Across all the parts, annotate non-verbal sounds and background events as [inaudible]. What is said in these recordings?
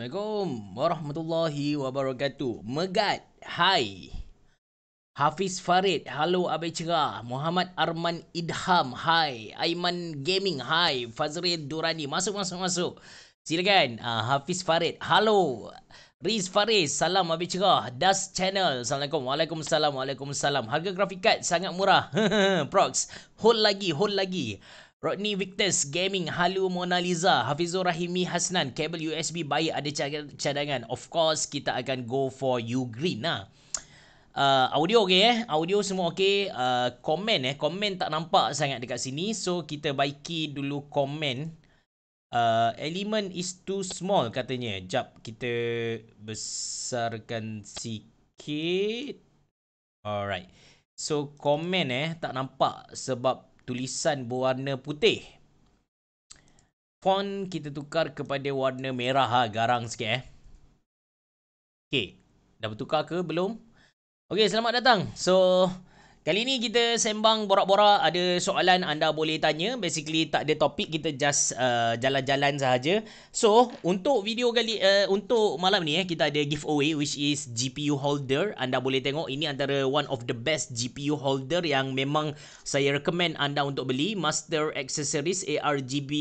Assalamualaikum warahmatullahi wabarakatuh. Megat. Hai. Hafiz Farid, halo Abai Cerah, Muhammad Arman Idham, hai, Aiman Gaming, hai, Fazrin Durani, masuk, masuk, masuk. Silakan, uh, Hafiz Farid, halo, Riz Faris, salam Abai Cerah, Das Channel, Assalamualaikum, Waalaikumsalam, Waalaikumsalam. Harga grafik kad sangat murah, [laughs] Prox, hold lagi, hold lagi. Rodney Victus, Gaming, Halu, Mona Lisa, Hafizur Rahimi, Hasnan, Kabel USB, baik ada cadangan. Of course, kita akan go for you green lah. Uh, audio okey eh audio semua okey uh, komen eh comment tak nampak sangat dekat sini so kita baiki dulu comment uh, element is too small katanya jap kita besarkan sikit alright so comment eh tak nampak sebab tulisan berwarna putih. Font kita tukar kepada warna merah ha, garang sikit eh. Okay, dah bertukar ke belum? Okay, selamat datang. So, Kali ni kita sembang borak-borak ada soalan anda boleh tanya basically tak ada topik kita just uh, jalan-jalan sahaja. So, untuk video kali uh, untuk malam ni eh kita ada giveaway which is GPU holder. Anda boleh tengok ini antara one of the best GPU holder yang memang saya recommend anda untuk beli Master Accessories ARGB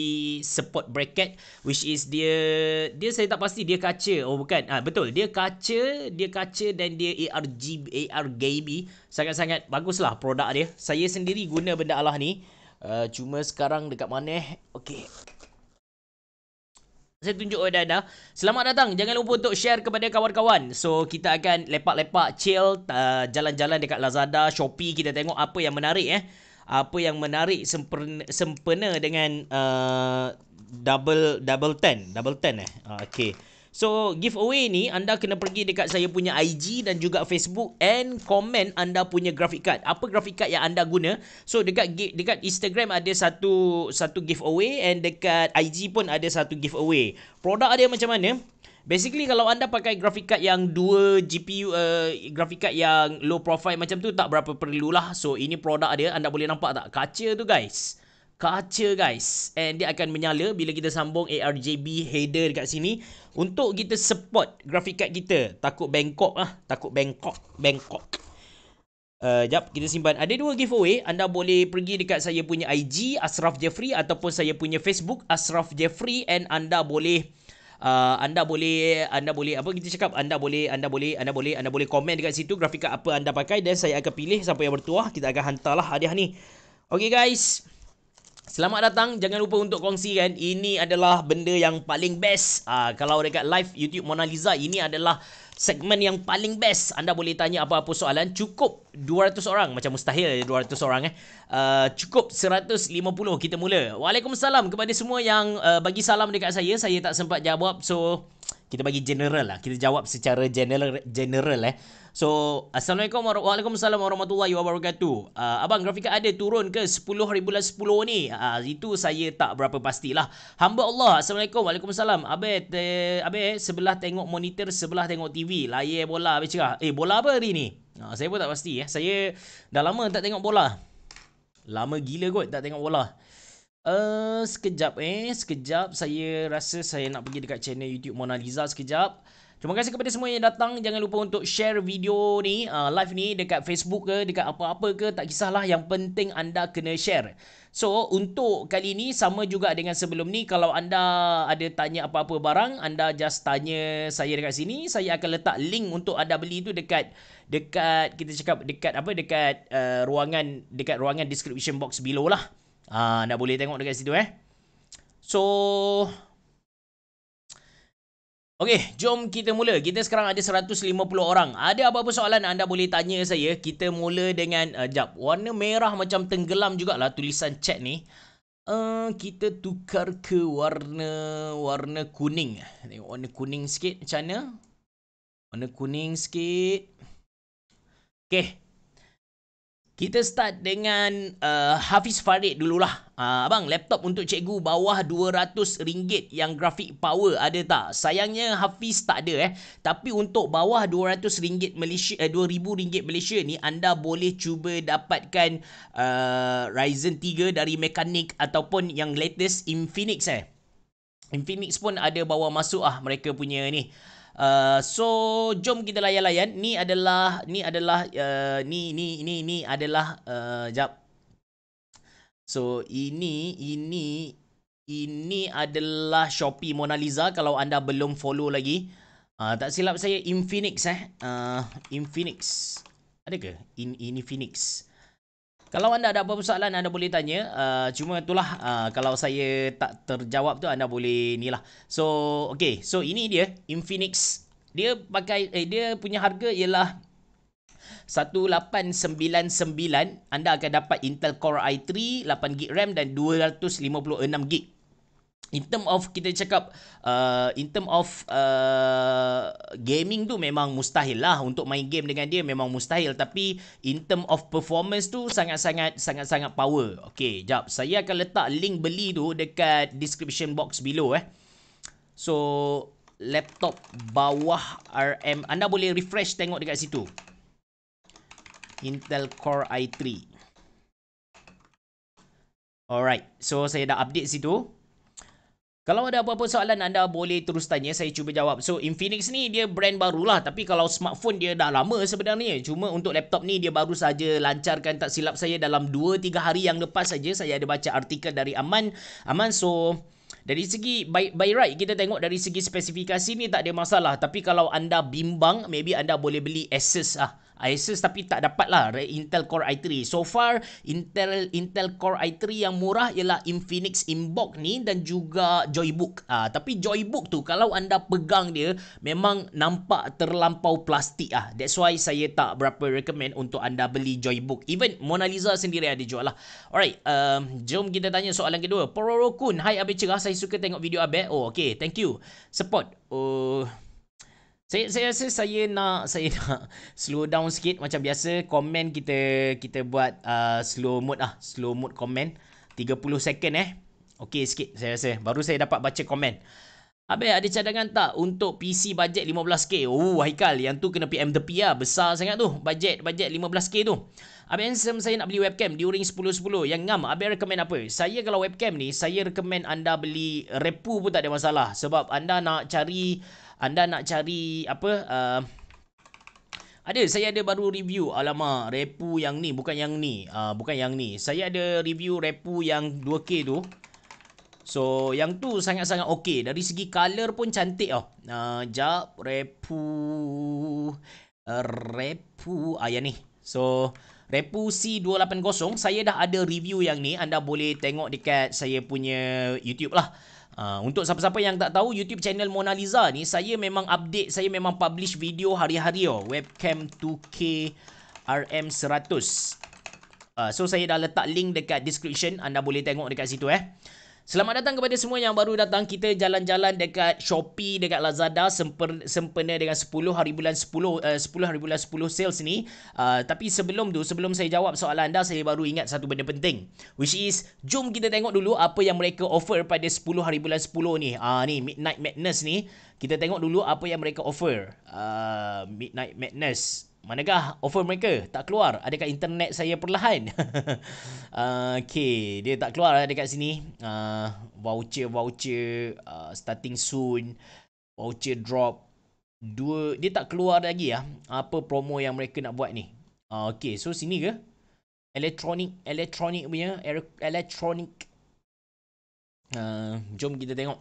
support bracket which is dia dia saya tak pasti dia kaca. Oh bukan. Ah ha, betul. Dia kaca, dia kaca dan dia ARGB ARGB sangat-sangat baguslah produk dia. Saya sendiri guna benda Allah ni. Uh, cuma sekarang dekat mana eh? Okey. Saya tunjuk kepada anda. Selamat datang. Jangan lupa untuk share kepada kawan-kawan. So, kita akan lepak-lepak, chill, uh, jalan-jalan dekat Lazada, Shopee. Kita tengok apa yang menarik eh. Apa yang menarik sempena, sempena dengan uh, double double ten. Double ten eh. Uh, ah, Okay. So giveaway ni anda kena pergi dekat saya punya IG dan juga Facebook and comment anda punya graphic card. Apa graphic card yang anda guna? So dekat dekat Instagram ada satu satu giveaway and dekat IG pun ada satu giveaway. Produk ada macam mana? Basically kalau anda pakai graphic card yang dua GPU uh, eh, graphic card yang low profile macam tu tak berapa perlulah. So ini produk dia anda boleh nampak tak kaca tu guys kaca guys and dia akan menyala bila kita sambung ARJB header dekat sini untuk kita support graphic card kita takut bengkok lah, takut bengkok, bengkok. Uh, jap kita simpan ada dua giveaway anda boleh pergi dekat saya punya IG Asraf Jeffrey ataupun saya punya Facebook Asraf Jeffrey and anda boleh uh, anda boleh anda boleh apa kita cakap anda boleh anda boleh anda boleh anda boleh komen dekat situ grafik apa anda pakai dan saya akan pilih siapa yang bertuah kita akan hantarlah hadiah ni Okay guys Selamat datang. Jangan lupa untuk kongsikan. Ini adalah benda yang paling best. Uh, kalau dekat live YouTube Mona Lisa, ini adalah segmen yang paling best. Anda boleh tanya apa-apa soalan. Cukup 200 orang. Macam mustahil 200 orang. Eh. Uh, cukup 150. Kita mula. Waalaikumsalam kepada semua yang uh, bagi salam dekat saya. Saya tak sempat jawab. So, kita bagi general lah. Kita jawab secara general. general eh. So, Assalamualaikum Waalaikumsalam Warahmatullahi Wabarakatuh. Uh, abang, grafika ada turun ke 10,010 ni? Uh, itu saya tak berapa pastilah. Hamba Allah, Assalamualaikum Waalaikumsalam. Abe, te, abe sebelah tengok monitor, sebelah tengok TV. Layar bola, abis cakap. Eh, bola apa hari ni? Uh, saya pun tak pasti. Eh. Saya dah lama tak tengok bola. Lama gila kot tak tengok bola. Uh, sekejap eh, sekejap saya rasa saya nak pergi dekat channel YouTube Mona Lisa sekejap. Uh, Terima kasih kepada semua yang datang. Jangan lupa untuk share video ni, uh, live ni dekat Facebook ke, dekat apa-apa ke. Tak kisahlah, yang penting anda kena share. So, untuk kali ni sama juga dengan sebelum ni. Kalau anda ada tanya apa-apa barang, anda just tanya saya dekat sini. Saya akan letak link untuk anda beli tu dekat dekat kita cakap dekat apa dekat uh, ruangan dekat ruangan description box below lah. uh, ah, anda boleh tengok dekat situ eh. So, Okey, jom kita mula. Kita sekarang ada 150 orang. Ada apa-apa soalan anda boleh tanya saya. Kita mula dengan, uh, jap, warna merah macam tenggelam jugalah tulisan chat ni. Uh, kita tukar ke warna warna kuning. Tengok warna kuning sikit macam mana. Warna kuning sikit. Okey, kita start dengan uh, Hafiz Farid dululah. Uh, abang, laptop untuk cikgu bawah RM200 yang grafik power ada tak? Sayangnya Hafiz tak ada eh. Tapi untuk bawah RM200 Malaysia, eh, RM2,000 Malaysia ni anda boleh cuba dapatkan uh, Ryzen 3 dari mekanik ataupun yang latest Infinix eh. Infinix pun ada bawa masuk ah mereka punya ni. Uh, so jom kita layan-layan. Ni adalah ni adalah uh, ni ni ni ni adalah uh, jap. So ini ini ini adalah Shopee Mona Lisa kalau anda belum follow lagi. Uh, tak silap saya Infinix eh. Uh, Infinix. Ada ke? In ini Phoenix. Uh, kalau anda ada apa-apa soalan anda boleh tanya uh, Cuma itulah uh, kalau saya tak terjawab tu anda boleh ni lah So ok so ini dia Infinix Dia pakai eh, dia punya harga ialah 1899 anda akan dapat Intel Core i3 8GB RAM dan 256GB in term of kita cakap uh, in term of uh, gaming tu memang mustahil lah untuk main game dengan dia memang mustahil tapi in term of performance tu sangat-sangat sangat-sangat power okey jap saya akan letak link beli tu dekat description box below eh so laptop bawah RM anda boleh refresh tengok dekat situ Intel Core i3 Alright, so saya dah update situ. Kalau ada apa-apa soalan anda boleh terus tanya saya cuba jawab. So Infinix ni dia brand barulah tapi kalau smartphone dia dah lama sebenarnya. Cuma untuk laptop ni dia baru saja lancarkan tak silap saya dalam 2 3 hari yang lepas saja saya ada baca artikel dari Aman. Aman so dari segi by, by right kita tengok dari segi spesifikasi ni tak ada masalah tapi kalau anda bimbang maybe anda boleh beli Asus ah. Asus tapi tak dapat lah Intel Core i3. So far Intel Intel Core i3 yang murah ialah Infinix Inbox ni dan juga Joybook. Ah ha, tapi Joybook tu kalau anda pegang dia memang nampak terlampau plastik ah. That's why saya tak berapa recommend untuk anda beli Joybook. Even Mona Lisa sendiri ada jual lah. Alright, um, jom kita tanya soalan kedua. Pororo hai Abe Cerah, saya suka tengok video Abe. Oh, okay, thank you. Support. Oh, uh, saya saya rasa saya nak [laughs] saya nak slow down sikit macam biasa komen kita kita buat uh, slow mode ah slow mode komen 30 second eh. Okey sikit saya rasa baru saya dapat baca komen. Abe ada cadangan tak untuk PC bajet 15k? Oh Haikal yang tu kena PM tepi lah. Besar sangat tu bajet bajet 15k tu. Abe Ansem saya nak beli webcam during 10-10. Yang ngam Abe recommend apa? Saya kalau webcam ni saya recommend anda beli repu pun tak ada masalah. Sebab anda nak cari anda nak cari apa uh, ada saya ada baru review alamak repu yang ni bukan yang ni uh, bukan yang ni saya ada review repu yang 2K tu so yang tu sangat-sangat okey dari segi color pun cantik oh uh, jap repu uh, repu ah yang ni so Repu C280 Saya dah ada review yang ni Anda boleh tengok dekat saya punya YouTube lah Uh, untuk siapa-siapa yang tak tahu YouTube channel Mona Lisa ni saya memang update saya memang publish video hari-hari oh webcam 2K RM100. Uh, so saya dah letak link dekat description anda boleh tengok dekat situ eh. Selamat datang kepada semua yang baru datang. Kita jalan-jalan dekat Shopee, dekat Lazada sempena dengan 10 hari bulan 10, uh, 10 hari bulan 10 sales ni. Uh, tapi sebelum tu, sebelum saya jawab soalan anda, saya baru ingat satu benda penting. Which is, jom kita tengok dulu apa yang mereka offer pada 10 hari bulan 10 ni. Uh, ni, Midnight Madness ni. Kita tengok dulu apa yang mereka offer. Uh, Midnight Madness. Manakah offer mereka? Tak keluar. ada Adakah internet saya perlahan? uh, [laughs] okay. Dia tak keluar lah dekat sini. Uh, voucher-voucher. Uh, starting soon. Voucher drop. Dua. Dia tak keluar lagi lah. Apa promo yang mereka nak buat ni. Uh, okay. So, sini ke? Electronic. Electronic punya. Electronic. Uh, jom kita tengok.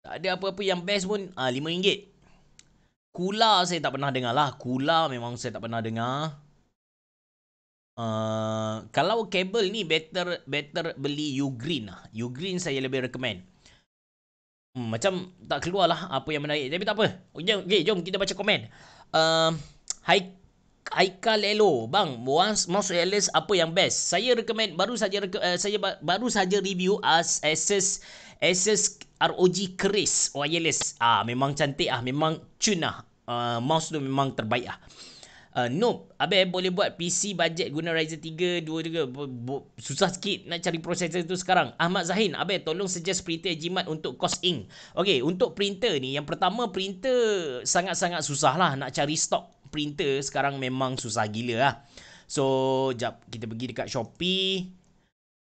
Tak ada apa-apa yang best pun RM5. Uh, ah, Kula saya tak pernah dengar lah. Kula memang saya tak pernah dengar. Uh, kalau kabel ni better better beli Ugreen lah. Ugreen saya lebih recommend. Hmm, macam tak keluar lah apa yang menarik. Tapi tak apa. Jom, okay, jom kita baca komen. Uh, ah, hai, Aika Lelo, bang, once most wireless apa yang best? Saya recommend baru saja uh, saya ba- baru saja review as Asus Asus ROG Kris wireless. Ah memang cantik ah, memang cun ah. Uh, mouse tu memang terbaik ah. Uh, ah, nope. Abe boleh buat PC budget guna Ryzen 3 2 susah sikit nak cari processor tu sekarang. Ahmad Zahin, abe tolong suggest printer jimat untuk cost ink. Okey, untuk printer ni yang pertama printer sangat-sangat susah lah nak cari stok printer sekarang memang susah gila lah. So, jap kita pergi dekat Shopee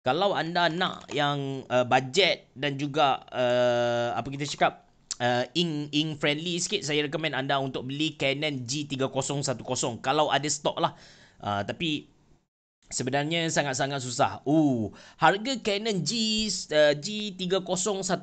kalau anda nak yang uh, budget dan juga uh, apa kita cakap uh, ink ink friendly sikit saya recommend anda untuk beli Canon G3010 kalau ada stok lah uh, tapi Sebenarnya sangat-sangat susah. Uh, harga Canon G uh, G3010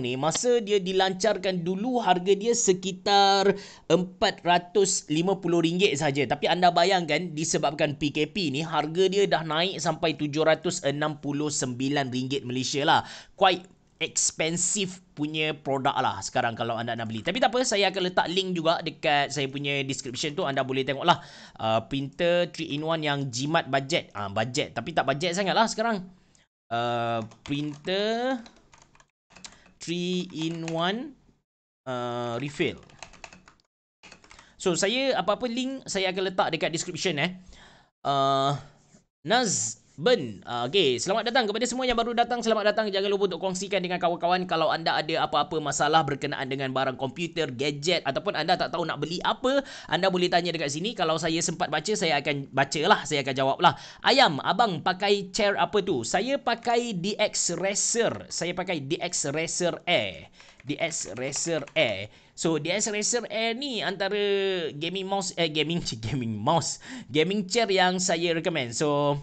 ni masa dia dilancarkan dulu harga dia sekitar RM450 saja. Tapi anda bayangkan disebabkan PKP ni harga dia dah naik sampai RM769 Malaysia lah. Quite expensive punya produk lah sekarang kalau anda nak beli. Tapi tak apa, saya akan letak link juga dekat saya punya description tu. Anda boleh tengok lah. Uh, printer 3-in-1 yang jimat budget. Ah uh, budget. Tapi tak budget sangat lah sekarang. Uh, printer 3-in-1 uh, refill. So, saya apa-apa link saya akan letak dekat description eh. Uh, Naz Ben. Uh, ah, okay, selamat datang kepada semua yang baru datang. Selamat datang. Jangan lupa untuk kongsikan dengan kawan-kawan kalau anda ada apa-apa masalah berkenaan dengan barang komputer, gadget ataupun anda tak tahu nak beli apa, anda boleh tanya dekat sini. Kalau saya sempat baca, saya akan baca lah, Saya akan jawab lah. Ayam, abang pakai chair apa tu? Saya pakai DX Racer. Saya pakai DX Racer Air. DX Racer Air. So DX Racer Air ni antara gaming mouse eh gaming [laughs] gaming mouse, gaming chair yang saya recommend. So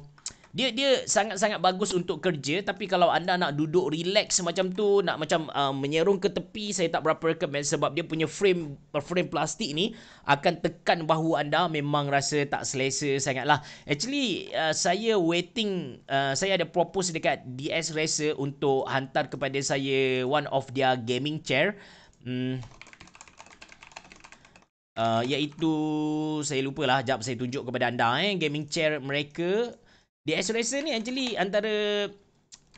dia dia sangat-sangat bagus untuk kerja tapi kalau anda nak duduk relax macam tu nak macam uh, menyerung ke tepi saya tak berapa recommend sebab dia punya frame frame plastik ni akan tekan bahu anda memang rasa tak selesa sangatlah actually uh, saya waiting uh, saya ada propose dekat DS Racer untuk hantar kepada saya one of their gaming chair hmm Uh, iaitu saya lupa lah jap saya tunjuk kepada anda eh gaming chair mereka di Acer Acer ni actually antara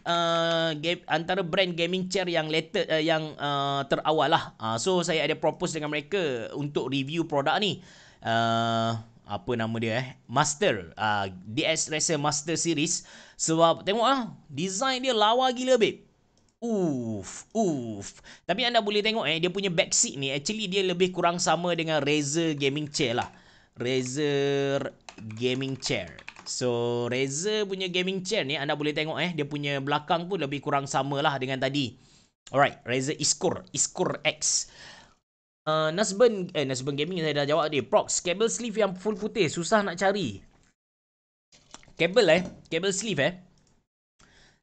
uh, game, antara brand gaming chair yang later uh, yang uh, terawal lah. Uh, so saya ada propose dengan mereka untuk review produk ni. Uh, apa nama dia eh? Master. Uh, ah, DS Racer Master Series. Sebab tengok lah. Design dia lawa gila babe. Uff, uff. Tapi anda boleh tengok eh, dia punya back seat ni actually dia lebih kurang sama dengan Razer Gaming Chair lah. Razer Gaming Chair. So Razer punya gaming chair ni anda boleh tengok eh. Dia punya belakang pun lebih kurang sama lah dengan tadi. Alright. Razer Iskur Iskur X. Uh, Nasben, eh, Nasben Gaming saya dah jawab tadi. Prox. Cable sleeve yang full putih. Susah nak cari. Cable eh. Cable sleeve eh.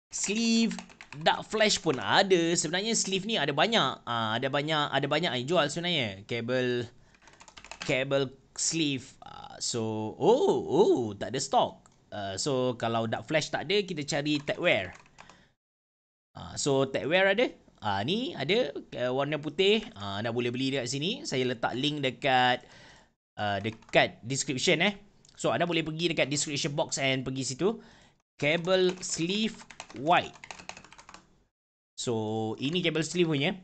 Sleeve dark flash pun ada. Sebenarnya sleeve ni ada banyak. Uh, ada banyak ada banyak yang jual sebenarnya. Cable. Cable sleeve. So, oh, oh, tak ada stock. Uh, so, kalau dark flash tak ada, kita cari techwear. Uh, so, techwear ada. Uh, ni ada uh, warna putih. Uh, anda boleh beli dekat sini. Saya letak link dekat uh, dekat description eh. So, anda boleh pergi dekat description box and pergi situ. Cable sleeve white. So, ini cable sleeve punya.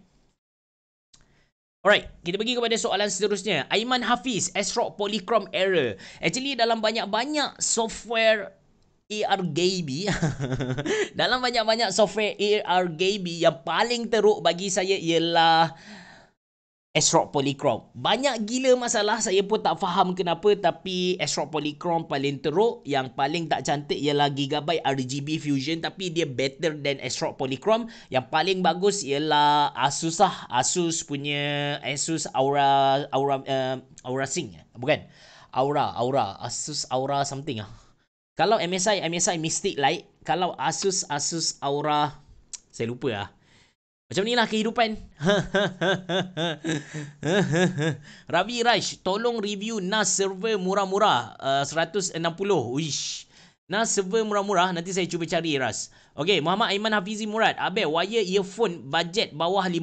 Alright, kita pergi kepada soalan seterusnya. Aiman Hafiz, Astro Polychrome Error. Actually, dalam banyak-banyak software ARGB, [laughs] dalam banyak-banyak software ARGB yang paling teruk bagi saya ialah Astro Polychrome. Banyak gila masalah saya pun tak faham kenapa tapi Astro Polychrome paling teruk yang paling tak cantik ialah Gigabyte RGB Fusion tapi dia better than Astro Polychrome. Yang paling bagus ialah Asus lah. Asus punya Asus Aura Aura uh, Aura Sync. Eh, bukan. Aura Aura Asus Aura something ah. Kalau MSI MSI Mystic Light, kalau Asus Asus Aura [tsk] saya lupa lah. Macam ni lah kehidupan. [laughs] Ravi Raj, tolong review NAS server murah-murah uh, 160. Uish. NAS server murah-murah nanti saya cuba cari Ras. Okay, Muhammad Aiman Hafizi Murad, Abel wire earphone budget bawah 50.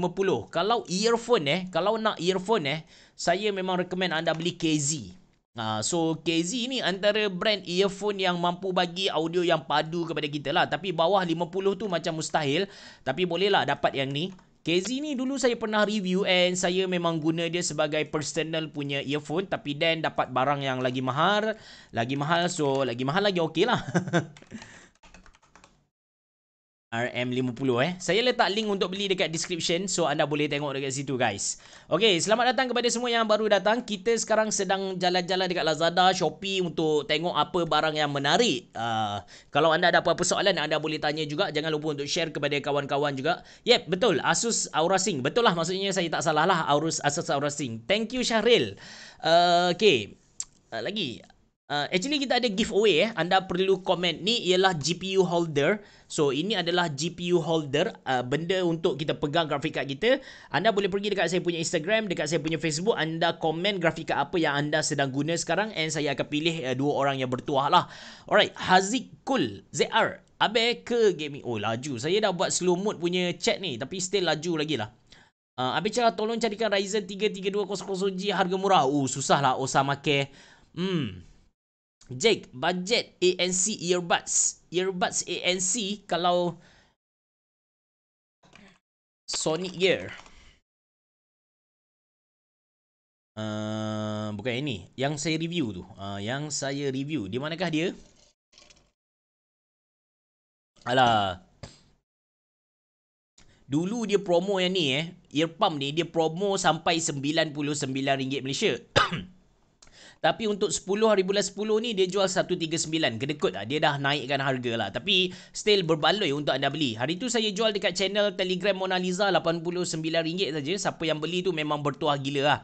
Kalau earphone eh, kalau nak earphone eh, saya memang recommend anda beli KZ. Uh, so KZ ni antara brand earphone yang mampu bagi audio yang padu kepada kita lah. Tapi bawah 50 tu macam mustahil. Tapi bolehlah dapat yang ni. KZ ni dulu saya pernah review and saya memang guna dia sebagai personal punya earphone. Tapi then dapat barang yang lagi mahal. Lagi mahal so lagi mahal lagi okey lah. [laughs] RM50 eh. Saya letak link untuk beli dekat description so anda boleh tengok dekat situ guys. Okey, selamat datang kepada semua yang baru datang. Kita sekarang sedang jalan-jalan dekat Lazada, Shopee untuk tengok apa barang yang menarik. Uh, kalau anda ada apa-apa soalan anda boleh tanya juga. Jangan lupa untuk share kepada kawan-kawan juga. Yep, betul. Asus Aura AuraSync. Betul lah maksudnya saya tak salah lah. Asus Asus AuraSync. Thank you Syahril. Uh, ah, okay. Uh, ah, lagi Uh, actually kita ada giveaway eh. Anda perlu komen ni ialah GPU holder. So ini adalah GPU holder uh, benda untuk kita pegang grafik card kita. Anda boleh pergi dekat saya punya Instagram, dekat saya punya Facebook, anda komen grafik card apa yang anda sedang guna sekarang and saya akan pilih uh, dua orang yang bertuah lah. Alright, Haziq Kul ZR Abe ke gaming. Oh laju. Saya dah buat slow mode punya chat ni tapi still laju lagi lah. Uh, Abe cakap tolong carikan Ryzen 3 3200G harga murah. Oh susahlah Osama ke. Hmm, Jake, budget ANC earbuds. Earbuds ANC kalau Sonic Gear. Uh, bukan ini. Yang saya review tu. Uh, yang saya review. Di manakah dia? Alah. Dulu dia promo yang ni eh. Ear ni dia promo sampai RM99 Malaysia. [coughs] Tapi untuk 10 hari bulan 10 ni dia jual 139. Gedekut lah. Dia dah naikkan harga lah. Tapi still berbaloi untuk anda beli. Hari tu saya jual dekat channel Telegram Mona Lisa RM89 saja. Siapa yang beli tu memang bertuah gila lah.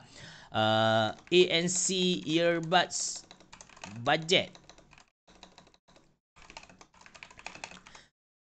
Uh, ANC Earbuds Budget.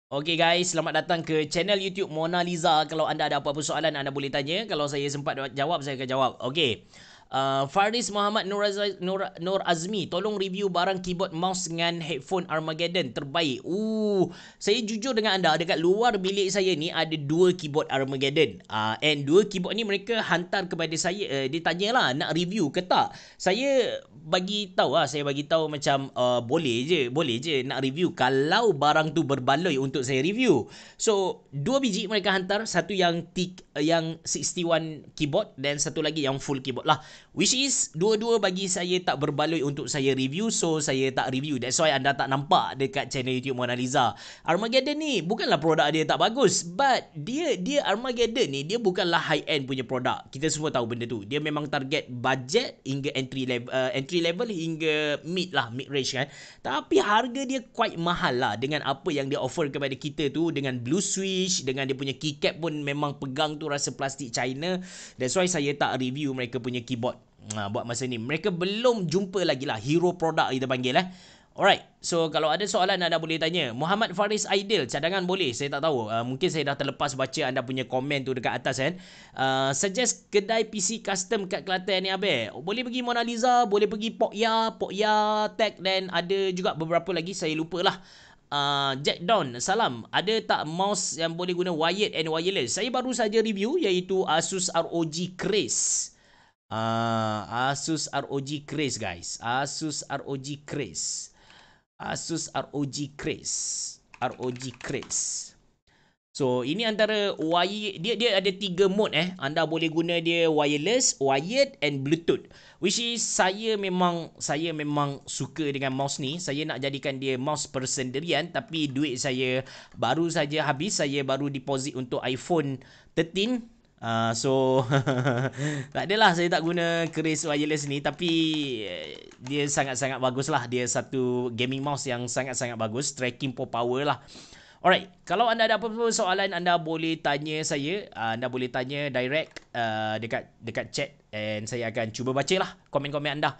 Okay guys, selamat datang ke channel YouTube Mona Lisa. Kalau anda ada apa-apa soalan, anda boleh tanya. Kalau saya sempat jawab, saya akan jawab. Okay. Uh, Faris Muhammad Nur, Az- Nur-, Nur Azmi Tolong review barang keyboard mouse dengan headphone Armageddon Terbaik Ooh, Saya jujur dengan anda Dekat luar bilik saya ni Ada dua keyboard Armageddon uh, And dua keyboard ni mereka hantar kepada saya uh, Dia tanya lah nak review ke tak Saya bagi tahu lah Saya bagi tahu macam uh, Boleh je Boleh je nak review Kalau barang tu berbaloi untuk saya review So Dua biji mereka hantar Satu yang tick, uh, eh, yang 61 keyboard Dan satu lagi yang full keyboard lah Which is dua-dua bagi saya tak berbaloi untuk saya review So saya tak review That's why anda tak nampak dekat channel YouTube Mona Lisa Armageddon ni bukanlah produk dia tak bagus But dia dia Armageddon ni dia bukanlah high-end punya produk Kita semua tahu benda tu Dia memang target budget hingga entry level uh, entry level hingga mid lah mid range kan Tapi harga dia quite mahal lah Dengan apa yang dia offer kepada kita tu Dengan blue switch Dengan dia punya keycap pun memang pegang tu rasa plastik China That's why saya tak review mereka punya keyboard ha, buat masa ni. Mereka belum jumpa lagi lah hero produk kita panggil eh. Alright, so kalau ada soalan anda boleh tanya. Muhammad Faris Aidil, cadangan boleh? Saya tak tahu. Uh, mungkin saya dah terlepas baca anda punya komen tu dekat atas kan. Uh, suggest kedai PC custom kat Kelantan ni abe. Boleh pergi Mona Lisa, boleh pergi Pokya, Pokya Tech dan ada juga beberapa lagi saya lupalah. Uh, Jack Don. salam. Ada tak mouse yang boleh guna wired and wireless? Saya baru saja review iaitu Asus ROG Craze. Uh, Asus ROG Crace guys. Asus ROG Crace. Asus ROG Crace. ROG Crace. So ini antara wire dia dia ada tiga mode eh. Anda boleh guna dia wireless, wired and bluetooth. Which is saya memang saya memang suka dengan mouse ni. Saya nak jadikan dia mouse persendirian tapi duit saya baru saja habis. Saya baru deposit untuk iPhone 13 Uh, so [laughs] tak adalah saya tak guna keris wireless ni tapi eh, dia sangat-sangat bagus lah dia satu gaming mouse yang sangat-sangat bagus tracking pun power lah Alright, kalau anda ada apa-apa soalan anda boleh tanya saya, uh, anda boleh tanya direct uh, dekat dekat chat and saya akan cuba baca lah komen-komen anda.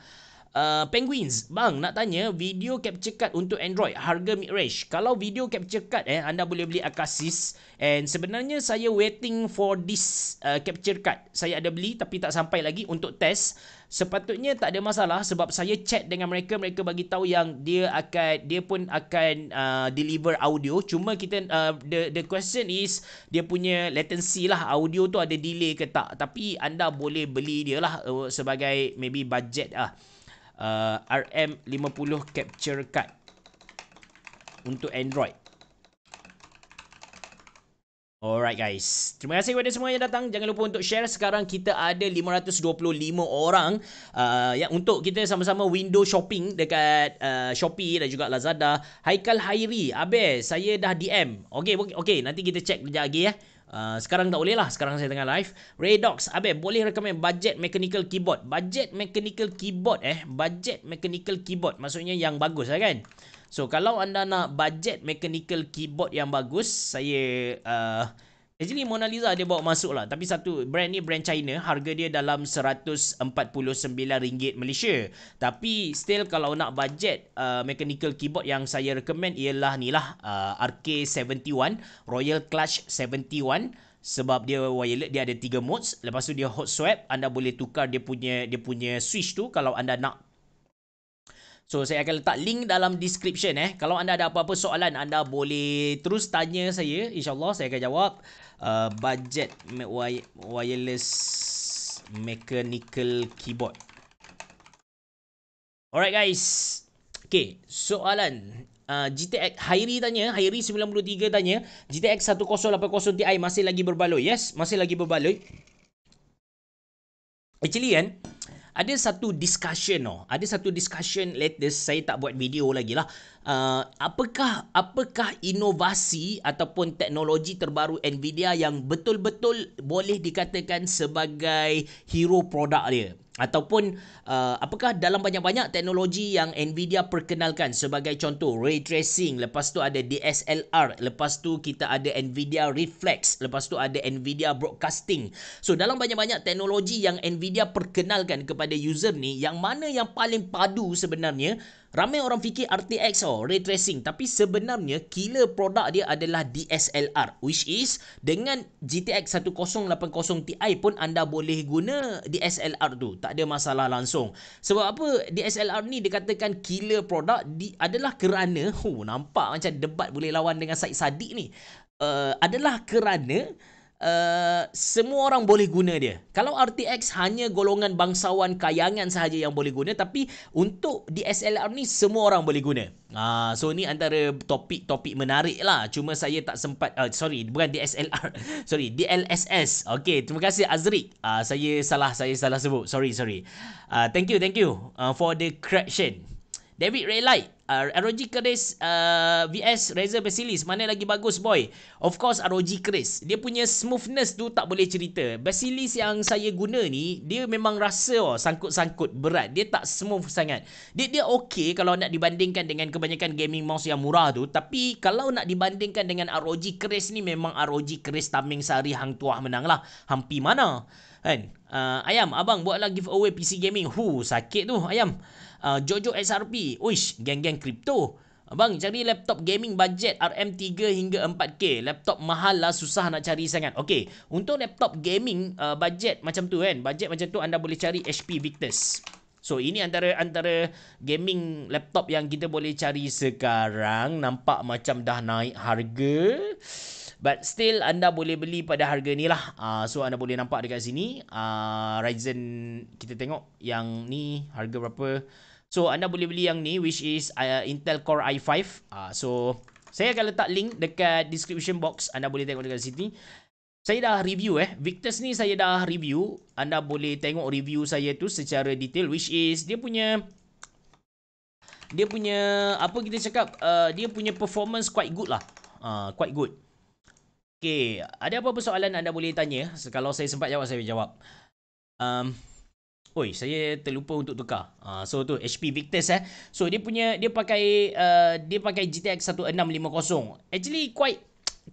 Uh, penguins, bang nak tanya video capture card untuk Android harga mid range. Kalau video capture card eh anda boleh beli Akasis. and sebenarnya saya waiting for this uh, capture card. Saya ada beli tapi tak sampai lagi untuk test. Sepatutnya tak ada masalah sebab saya chat dengan mereka mereka bagi tahu yang dia akan dia pun akan uh, deliver audio cuma kita uh, the the question is dia punya latency lah audio tu ada delay ke tak tapi anda boleh beli dia lah uh, sebagai maybe budget ah. Uh uh, RM50 capture card untuk Android. Alright guys. Terima kasih kepada semua yang datang. Jangan lupa untuk share. Sekarang kita ada 525 orang uh, yang untuk kita sama-sama window shopping dekat uh, Shopee dan juga Lazada. Haikal Hairi, Abel, saya dah DM. Okay, okay, okay. nanti kita check kejap lagi ya. Uh, sekarang tak boleh lah Sekarang saya tengah live Redox Abel boleh rekomen Budget mechanical keyboard Budget mechanical keyboard eh Budget mechanical keyboard Maksudnya yang bagus lah kan So kalau anda nak Budget mechanical keyboard yang bagus Saya uh, Actually Mona Lisa dia bawa masuk lah. Tapi satu brand ni brand China. Harga dia dalam RM149 Malaysia. Tapi still kalau nak budget uh, mechanical keyboard yang saya recommend ialah ni lah. Uh, RK71. Royal Clutch 71. Sebab dia wireless dia ada 3 modes Lepas tu dia hot swap Anda boleh tukar dia punya dia punya switch tu Kalau anda nak So saya akan letak link dalam description eh. Kalau anda ada apa-apa soalan anda boleh terus tanya saya. InsyaAllah saya akan jawab. Uh, budget wireless mechanical keyboard. Alright guys. Okay, soalan. Uh, GTX Hairi tanya, Hairi 93 tanya, GTX 1080 Ti masih lagi berbaloi. Yes, masih lagi berbaloi. Actually kan, ada satu discussion oh ada satu discussion latest saya tak buat video lagi lah uh, apakah apakah inovasi ataupun teknologi terbaru Nvidia yang betul-betul boleh dikatakan sebagai hero produk dia ataupun uh, apakah dalam banyak-banyak teknologi yang Nvidia perkenalkan sebagai contoh ray tracing lepas tu ada DSLR lepas tu kita ada Nvidia Reflex lepas tu ada Nvidia Broadcasting so dalam banyak-banyak teknologi yang Nvidia perkenalkan kepada user ni yang mana yang paling padu sebenarnya Ramai orang fikir RTX oh, ray tracing. Tapi sebenarnya killer produk dia adalah DSLR. Which is dengan GTX 1080 Ti pun anda boleh guna DSLR tu. Tak ada masalah langsung. Sebab apa DSLR ni dikatakan killer produk di, adalah kerana... Huh, oh, nampak macam debat boleh lawan dengan Syed Saddiq ni. Uh, adalah kerana uh, semua orang boleh guna dia. Kalau RTX hanya golongan bangsawan kayangan sahaja yang boleh guna tapi untuk DSLR ni semua orang boleh guna. Ah uh, so ni antara topik-topik menarik lah. Cuma saya tak sempat uh, sorry bukan DSLR. [laughs] sorry, DLSS. Okay, terima kasih Azrik. Ah uh, saya salah saya salah sebut. Sorry, sorry. uh, thank you, thank you uh, for the correction. David Red uh, ROG Chris uh, VS Razer Basilis Mana lagi bagus boy Of course ROG Chris Dia punya smoothness tu tak boleh cerita Basilis yang saya guna ni Dia memang rasa oh, sangkut-sangkut berat Dia tak smooth sangat Dia dia okay kalau nak dibandingkan dengan kebanyakan gaming mouse yang murah tu Tapi kalau nak dibandingkan dengan ROG Chris ni Memang ROG Chris Taming Sari Hang Tuah menang lah Hampi mana Kan? Uh, ayam, abang buatlah giveaway PC gaming. Hu, sakit tu, ayam. Ah, Jojo XRP. Uish, geng-geng kripto. Abang, cari laptop gaming budget RM3 hingga 4K. Laptop mahal lah, susah nak cari sangat. Okay, untuk laptop gaming uh, budget macam tu kan. Budget macam tu anda boleh cari HP Victus. So ini antara antara gaming laptop yang kita boleh cari sekarang nampak macam dah naik harga but still anda boleh beli pada harga ni lah. Uh, so anda boleh nampak dekat sini uh, Ryzen kita tengok yang ni harga berapa So anda boleh beli yang ni which is uh, Intel Core i5. Ah uh, so saya akan letak link dekat description box. Anda boleh tengok dekat sini. Saya dah review eh. Victus ni saya dah review. Anda boleh tengok review saya tu secara detail which is dia punya dia punya apa kita cakap uh, dia punya performance quite good lah. uh, quite good. Okay, ada apa-apa soalan anda boleh tanya. Kalau saya sempat jawab, saya jawab. Um, Oi, saya terlupa untuk tukar. Ha, so tu HP Victus eh. So dia punya dia pakai uh, dia pakai GTX 1650. Actually quite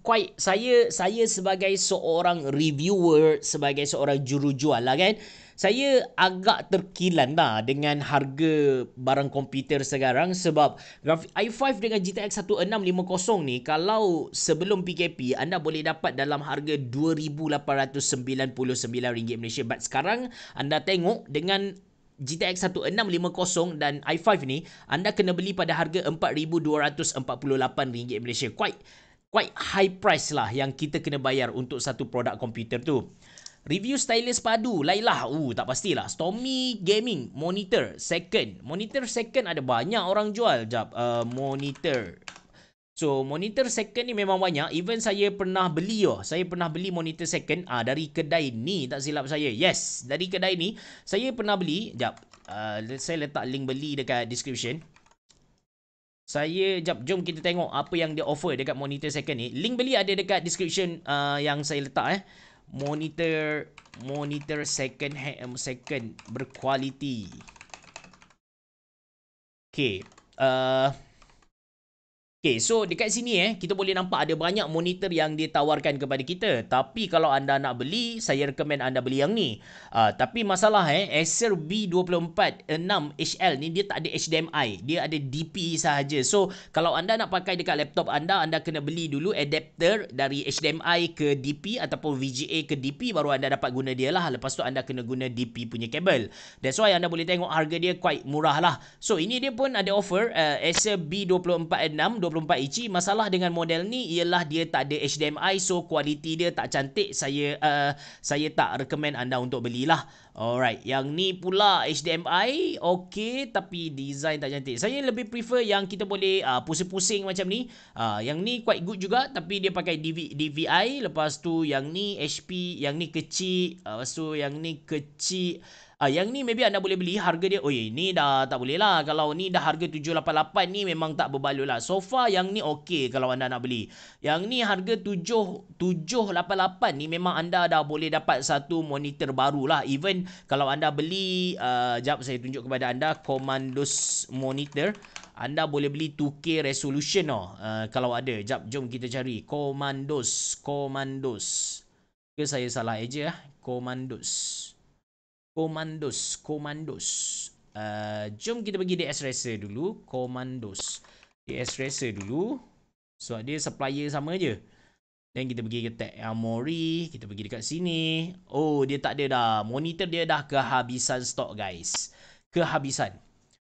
quite saya saya sebagai seorang reviewer, sebagai seorang juru jual lah kan saya agak terkilan lah dengan harga barang komputer sekarang sebab i5 dengan GTX 1650 ni kalau sebelum PKP anda boleh dapat dalam harga RM2,899 Malaysia but sekarang anda tengok dengan GTX 1650 dan i5 ni anda kena beli pada harga RM4,248 Malaysia quite quite high price lah yang kita kena bayar untuk satu produk komputer tu. Review stylus padu Lailah uh, Tak pastilah Stormy Gaming Monitor Second Monitor second ada banyak orang jual Sekejap uh, Monitor So monitor second ni memang banyak Even saya pernah beli oh. Saya pernah beli monitor second ah Dari kedai ni Tak silap saya Yes Dari kedai ni Saya pernah beli Sekejap uh, ah, Saya letak link beli dekat description saya jap jom kita tengok apa yang dia offer dekat monitor second ni. Link beli ada dekat description uh, yang saya letak eh monitor monitor second hand um, second berkualiti Okay, uh, Okay, so dekat sini eh, kita boleh nampak ada banyak monitor yang ditawarkan kepada kita. Tapi kalau anda nak beli, saya recommend anda beli yang ni. Uh, tapi masalah eh, Acer B24 6HL ni dia tak ada HDMI. Dia ada DP e sahaja. So, kalau anda nak pakai dekat laptop anda, anda kena beli dulu adapter dari HDMI ke DP e ataupun VGA ke DP e, baru anda dapat guna dia lah. Lepas tu anda kena guna DP punya kabel. That's why anda boleh tengok harga dia quite murah lah. So, ini dia pun ada offer uh, Acer B24 6 2024 Ichi masalah dengan model ni ialah dia tak ada HDMI so kualiti dia tak cantik saya uh, saya tak recommend anda untuk belilah alright yang ni pula HDMI okey tapi design tak cantik saya lebih prefer yang kita boleh uh, pusing-pusing macam ni uh, yang ni quite good juga tapi dia pakai DV, DVI lepas tu yang ni HP yang ni kecil uh, lepas tu yang ni kecil Uh, yang ni maybe anda boleh beli harga dia. Oh ni dah tak boleh lah. Kalau ni dah harga 788 ni memang tak berbaloi lah. So far yang ni okey kalau anda nak beli. Yang ni harga 7 788 ni memang anda dah boleh dapat satu monitor baru lah. Even kalau anda beli, uh, jap saya tunjuk kepada anda, Commandos Monitor. Anda boleh beli 2K resolution oh. Uh, kalau ada. Jap, jom kita cari. Commandos. Commandos. Ke saya salah aja ya. Commandos. Komandos, komandos. Uh, jom kita pergi DS Racer dulu. Komandos. DS Racer dulu. So dia supplier sama je. Then kita pergi ke Tech Amori. Kita pergi dekat sini. Oh dia tak ada dah. Monitor dia dah kehabisan stok guys. Kehabisan.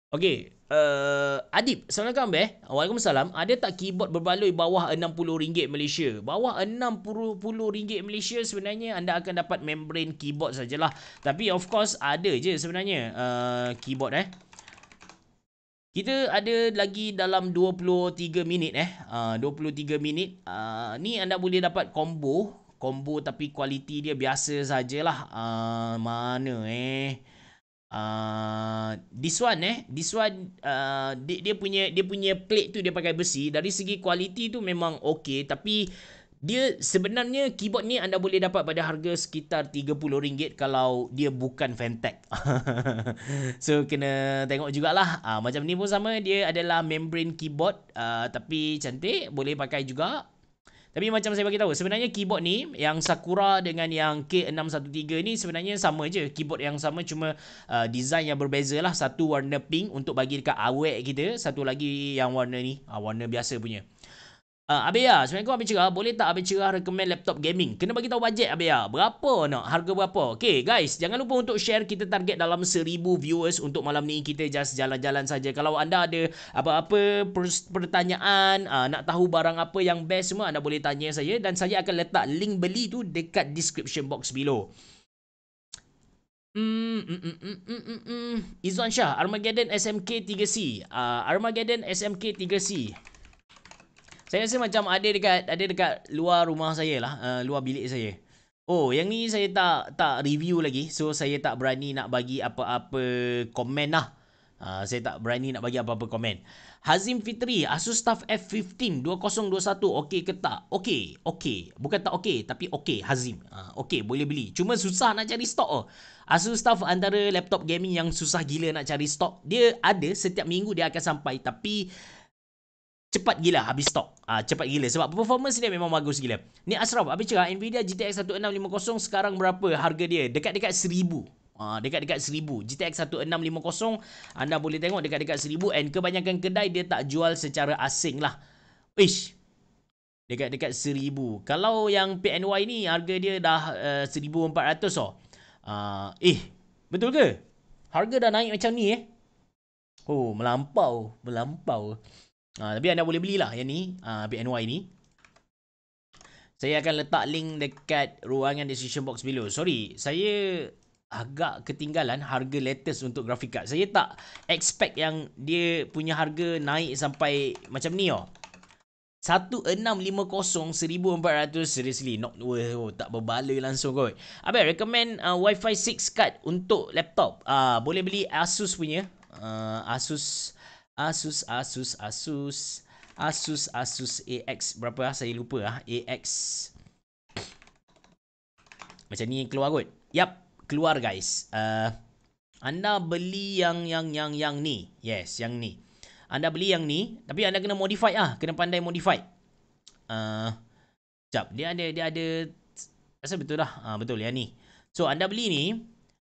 Okay. Uh, Adib, Assalamualaikum Beh. Waalaikumsalam. Ada tak keyboard berbaloi bawah RM60 Malaysia? Bawah RM60 Malaysia sebenarnya anda akan dapat membrane keyboard sajalah. Tapi of course ada je sebenarnya uh, keyboard eh. Kita ada lagi dalam 23 minit eh. Uh, 23 minit. Uh, ni anda boleh dapat combo. Combo tapi kualiti dia biasa sajalah. Uh, mana eh. Ah, this one eh this one uh, dia, dia punya dia punya plate tu dia pakai besi dari segi kualiti tu memang okey tapi dia sebenarnya keyboard ni anda boleh dapat pada harga sekitar RM30 kalau dia bukan Fantech. [laughs] so kena tengok jugalah. Ah ha, macam ni pun sama dia adalah membrane keyboard uh, tapi cantik boleh pakai juga. Tapi macam saya bagi tahu sebenarnya keyboard ni yang Sakura dengan yang K613 ni sebenarnya sama je. Keyboard yang sama cuma uh, design yang berbeza lah. Satu warna pink untuk bagi dekat awet kita. Satu lagi yang warna ni. Uh, warna biasa punya. Uh, ah, sebenarnya Assalamualaikum abis Cerah. Boleh tak Abia Cerah recommend laptop gaming? Kena bagi tahu bajet Abia. Berapa nak? Harga berapa? Okay, guys. Jangan lupa untuk share. Kita target dalam seribu viewers untuk malam ni. Kita just jalan-jalan saja. Kalau anda ada apa-apa pertanyaan, uh, nak tahu barang apa yang best semua, anda boleh tanya saya. Dan saya akan letak link beli tu dekat description box below. Mm, mm, mm, mm, mm, mm, mm. Izzuan Shah, Armageddon SMK 3C. Uh, ah, Armageddon SMK 3C. Saya rasa macam ada dekat ada dekat luar rumah saya lah, uh, luar bilik saya. Oh, yang ni saya tak tak review lagi. So saya tak berani nak bagi apa-apa komen lah. Uh, saya tak berani nak bagi apa-apa komen. Hazim Fitri, Asus Staff F15 2021 okey ke tak? Okey, okey. Bukan tak okey, tapi okey Hazim. Uh, okey, boleh beli. Cuma susah nak cari stok oh. Asus Staff antara laptop gaming yang susah gila nak cari stok. Dia ada setiap minggu dia akan sampai tapi cepat gila habis stok. Ah cepat gila sebab performance dia memang bagus gila. Ni Asraf, habis cakap Nvidia GTX 1650 sekarang berapa harga dia? Dekat-dekat seribu, Ah dekat-dekat 1000. GTX 1650 anda boleh tengok dekat-dekat 1000 and kebanyakan kedai dia tak jual secara asing lah. Ish. Dekat-dekat 1000. Kalau yang PNY ni harga dia dah eh, seribu empat ratus oh. Ah eh betul ke? Harga dah naik macam ni eh. Oh, melampau, melampau. Ha, tapi anda boleh belilah yang ni, uh, ah, BNY ni. Saya akan letak link dekat ruangan decision box below. Sorry, saya agak ketinggalan harga latest untuk grafik card. Saya tak expect yang dia punya harga naik sampai macam ni oh. 1650 seriously not worth oh, tak berbala langsung kot. Abang recommend uh, wi 6 card untuk laptop. Ah uh, boleh beli Asus punya. Uh, Asus Asus, Asus, Asus. Asus, Asus, AX. Berapa lah saya lupa lah. AX. Macam ni keluar kot. Yap, keluar guys. Uh, anda beli yang yang yang yang ni. Yes, yang ni. Anda beli yang ni. Tapi anda kena modify ah Kena pandai modify. Uh, Dia ada, dia ada. Rasa betul lah. Uh, betul yang ni. So, anda beli ni.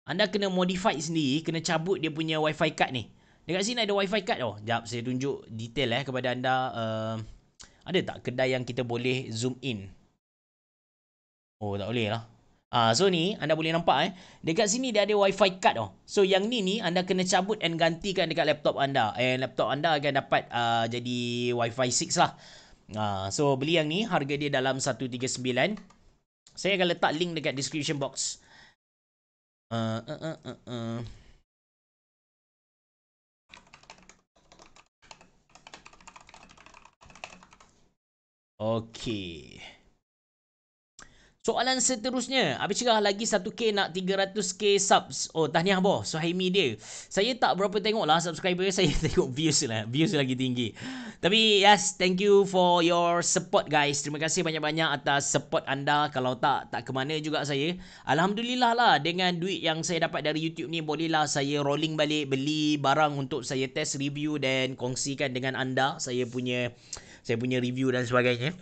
Anda kena modify sendiri. Kena cabut dia punya wifi card ni. Dekat sini ada wifi card oh. Jap saya tunjuk detail eh kepada anda. Uh, ada tak kedai yang kita boleh zoom in? Oh tak boleh lah. Ah, so ni anda boleh nampak eh. Dekat sini dia ada wifi card oh. So yang ni ni anda kena cabut and gantikan dekat laptop anda. And eh, laptop anda akan dapat uh, jadi wifi 6 lah. Ah, so beli yang ni harga dia dalam 139. Saya akan letak link dekat description box. Uh, uh, uh, uh, uh. Okey. Soalan seterusnya, habis cerah lagi 1K nak 300K subs. Oh, tahniah boh, Suhaimi dia. Saya tak berapa tengok lah subscriber, [laughs] saya tengok views lah. Views lagi tinggi. Tapi yes, thank you for your support guys. Terima kasih banyak-banyak atas support anda. Kalau tak, tak ke mana juga saya. Alhamdulillah lah, dengan duit yang saya dapat dari YouTube ni, bolehlah saya rolling balik, beli barang untuk saya test review dan kongsikan dengan anda. Saya punya saya punya review dan sebagainya.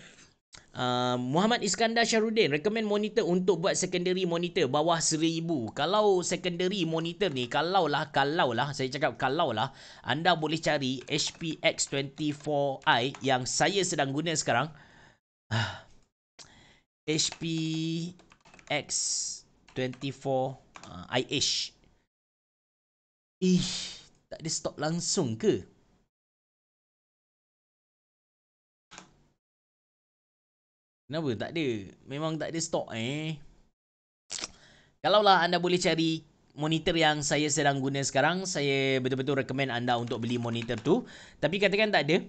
Uh, Muhammad Iskandar Syarudin recommend monitor untuk buat secondary monitor bawah seribu. Kalau secondary monitor ni kalau lah, kalau lah, saya cakap kalau lah anda boleh cari HP X24i yang saya sedang guna sekarang. HP X24 uh, IH. Ih, tak ada stop langsung ke? Kenapa? Tak ada. Memang tak ada stok eh. Kalaulah anda boleh cari monitor yang saya sedang guna sekarang, saya betul-betul recommend anda untuk beli monitor tu. Tapi katakan tak ada.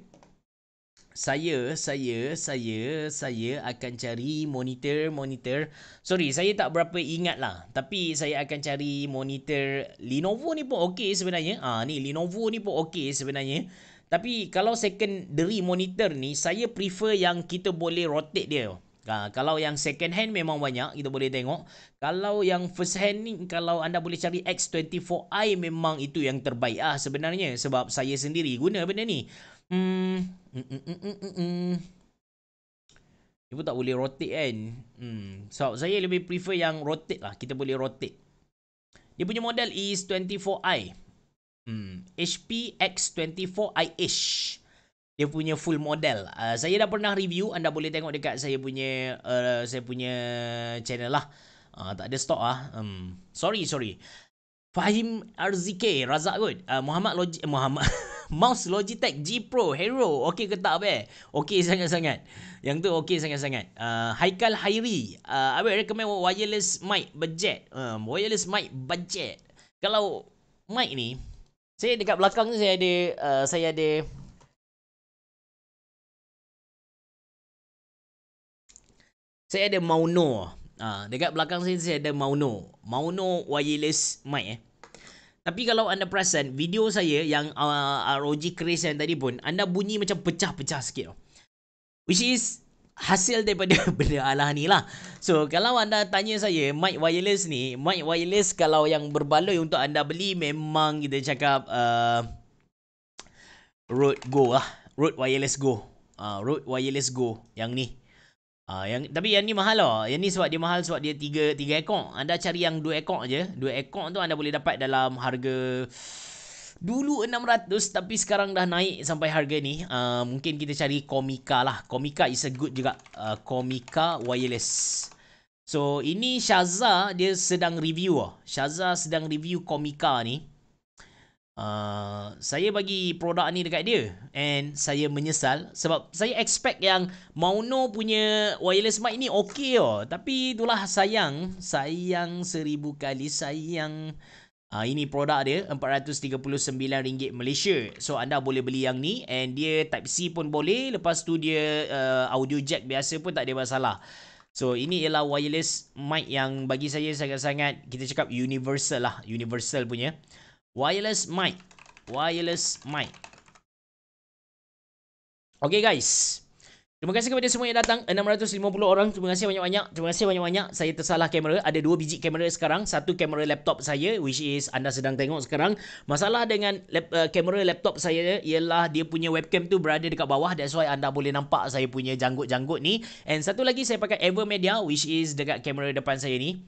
Saya, saya, saya, saya akan cari monitor, monitor. Sorry, saya tak berapa ingat lah. Tapi saya akan cari monitor Lenovo ni pun okey sebenarnya. Ah ha, ni Lenovo ni pun okey sebenarnya. Tapi kalau secondary monitor ni, saya prefer yang kita boleh rotate dia. Ha, kalau yang second hand memang banyak, kita boleh tengok. Kalau yang first hand ni, kalau anda boleh cari X24i, memang itu yang terbaik Ah sebenarnya. Sebab saya sendiri guna benda ni. Hmm. Hmm, hmm, hmm, hmm, hmm. Dia tak boleh rotate kan. Hmm. so, saya lebih prefer yang rotate lah. Kita boleh rotate. Dia punya model is 24i hmm, HP X24iH dia punya full model. Uh, saya dah pernah review, anda boleh tengok dekat saya punya uh, saya punya channel lah. Uh, tak ada stok ah. Um, sorry, sorry. Fahim RZK, Razak kot. Uh, Muhammad Logi eh, Muhammad [laughs] Mouse Logitech G Pro Hero. Okey ke tak be? Okey [laughs] sangat-sangat. Yang tu okey sangat-sangat. Uh, Haikal Hairi, uh, I will recommend wireless mic budget. Um, wireless mic budget. Kalau mic ni, saya dekat belakang tu saya ada uh, saya ada Saya ada Mauno. Ah, ha, dekat belakang saya saya ada Mauno. Mauno wireless mic eh. Tapi kalau anda perasan video saya yang uh, ROG Chris yang tadi pun anda bunyi macam pecah-pecah sikit. Which is hasil daripada [laughs] benda Allah ni lah. So kalau anda tanya saya mic wireless ni, mic wireless kalau yang berbaloi untuk anda beli memang kita cakap uh, Road Go lah. Road Wireless Go. Uh, Road Wireless Go yang ni. Uh, yang tapi yang ni mahal lah. Yang ni sebab dia mahal sebab dia 3 3 ekor. Anda cari yang 2 ekor je. 2 ekor tu anda boleh dapat dalam harga uh, Dulu 600 tapi sekarang dah naik sampai harga ni. Uh, mungkin kita cari Komika lah. Komika is a good juga. Uh, ah, Komika wireless. So ini Shaza dia sedang review ah. Shaza sedang review Komika ni. Uh, saya bagi produk ni dekat dia And saya menyesal Sebab saya expect yang Mauno punya wireless mic ni okay oh. Tapi itulah sayang Sayang seribu kali Sayang Ah ini produk dia RM439 Malaysia So anda boleh beli yang ni And dia type C pun boleh Lepas tu dia uh, audio jack biasa pun tak ada masalah So ini ialah wireless mic yang bagi saya sangat-sangat Kita cakap universal lah Universal punya Wireless mic Wireless mic Okay guys Terima kasih kepada semua yang datang 650 orang Terima kasih banyak-banyak Terima kasih banyak-banyak Saya tersalah kamera Ada dua biji kamera sekarang Satu kamera laptop saya Which is anda sedang tengok sekarang Masalah dengan lap, uh, kamera laptop saya Ialah dia punya webcam tu berada dekat bawah That's why anda boleh nampak Saya punya janggut-janggut ni And satu lagi saya pakai Evermedia Which is dekat kamera depan saya ni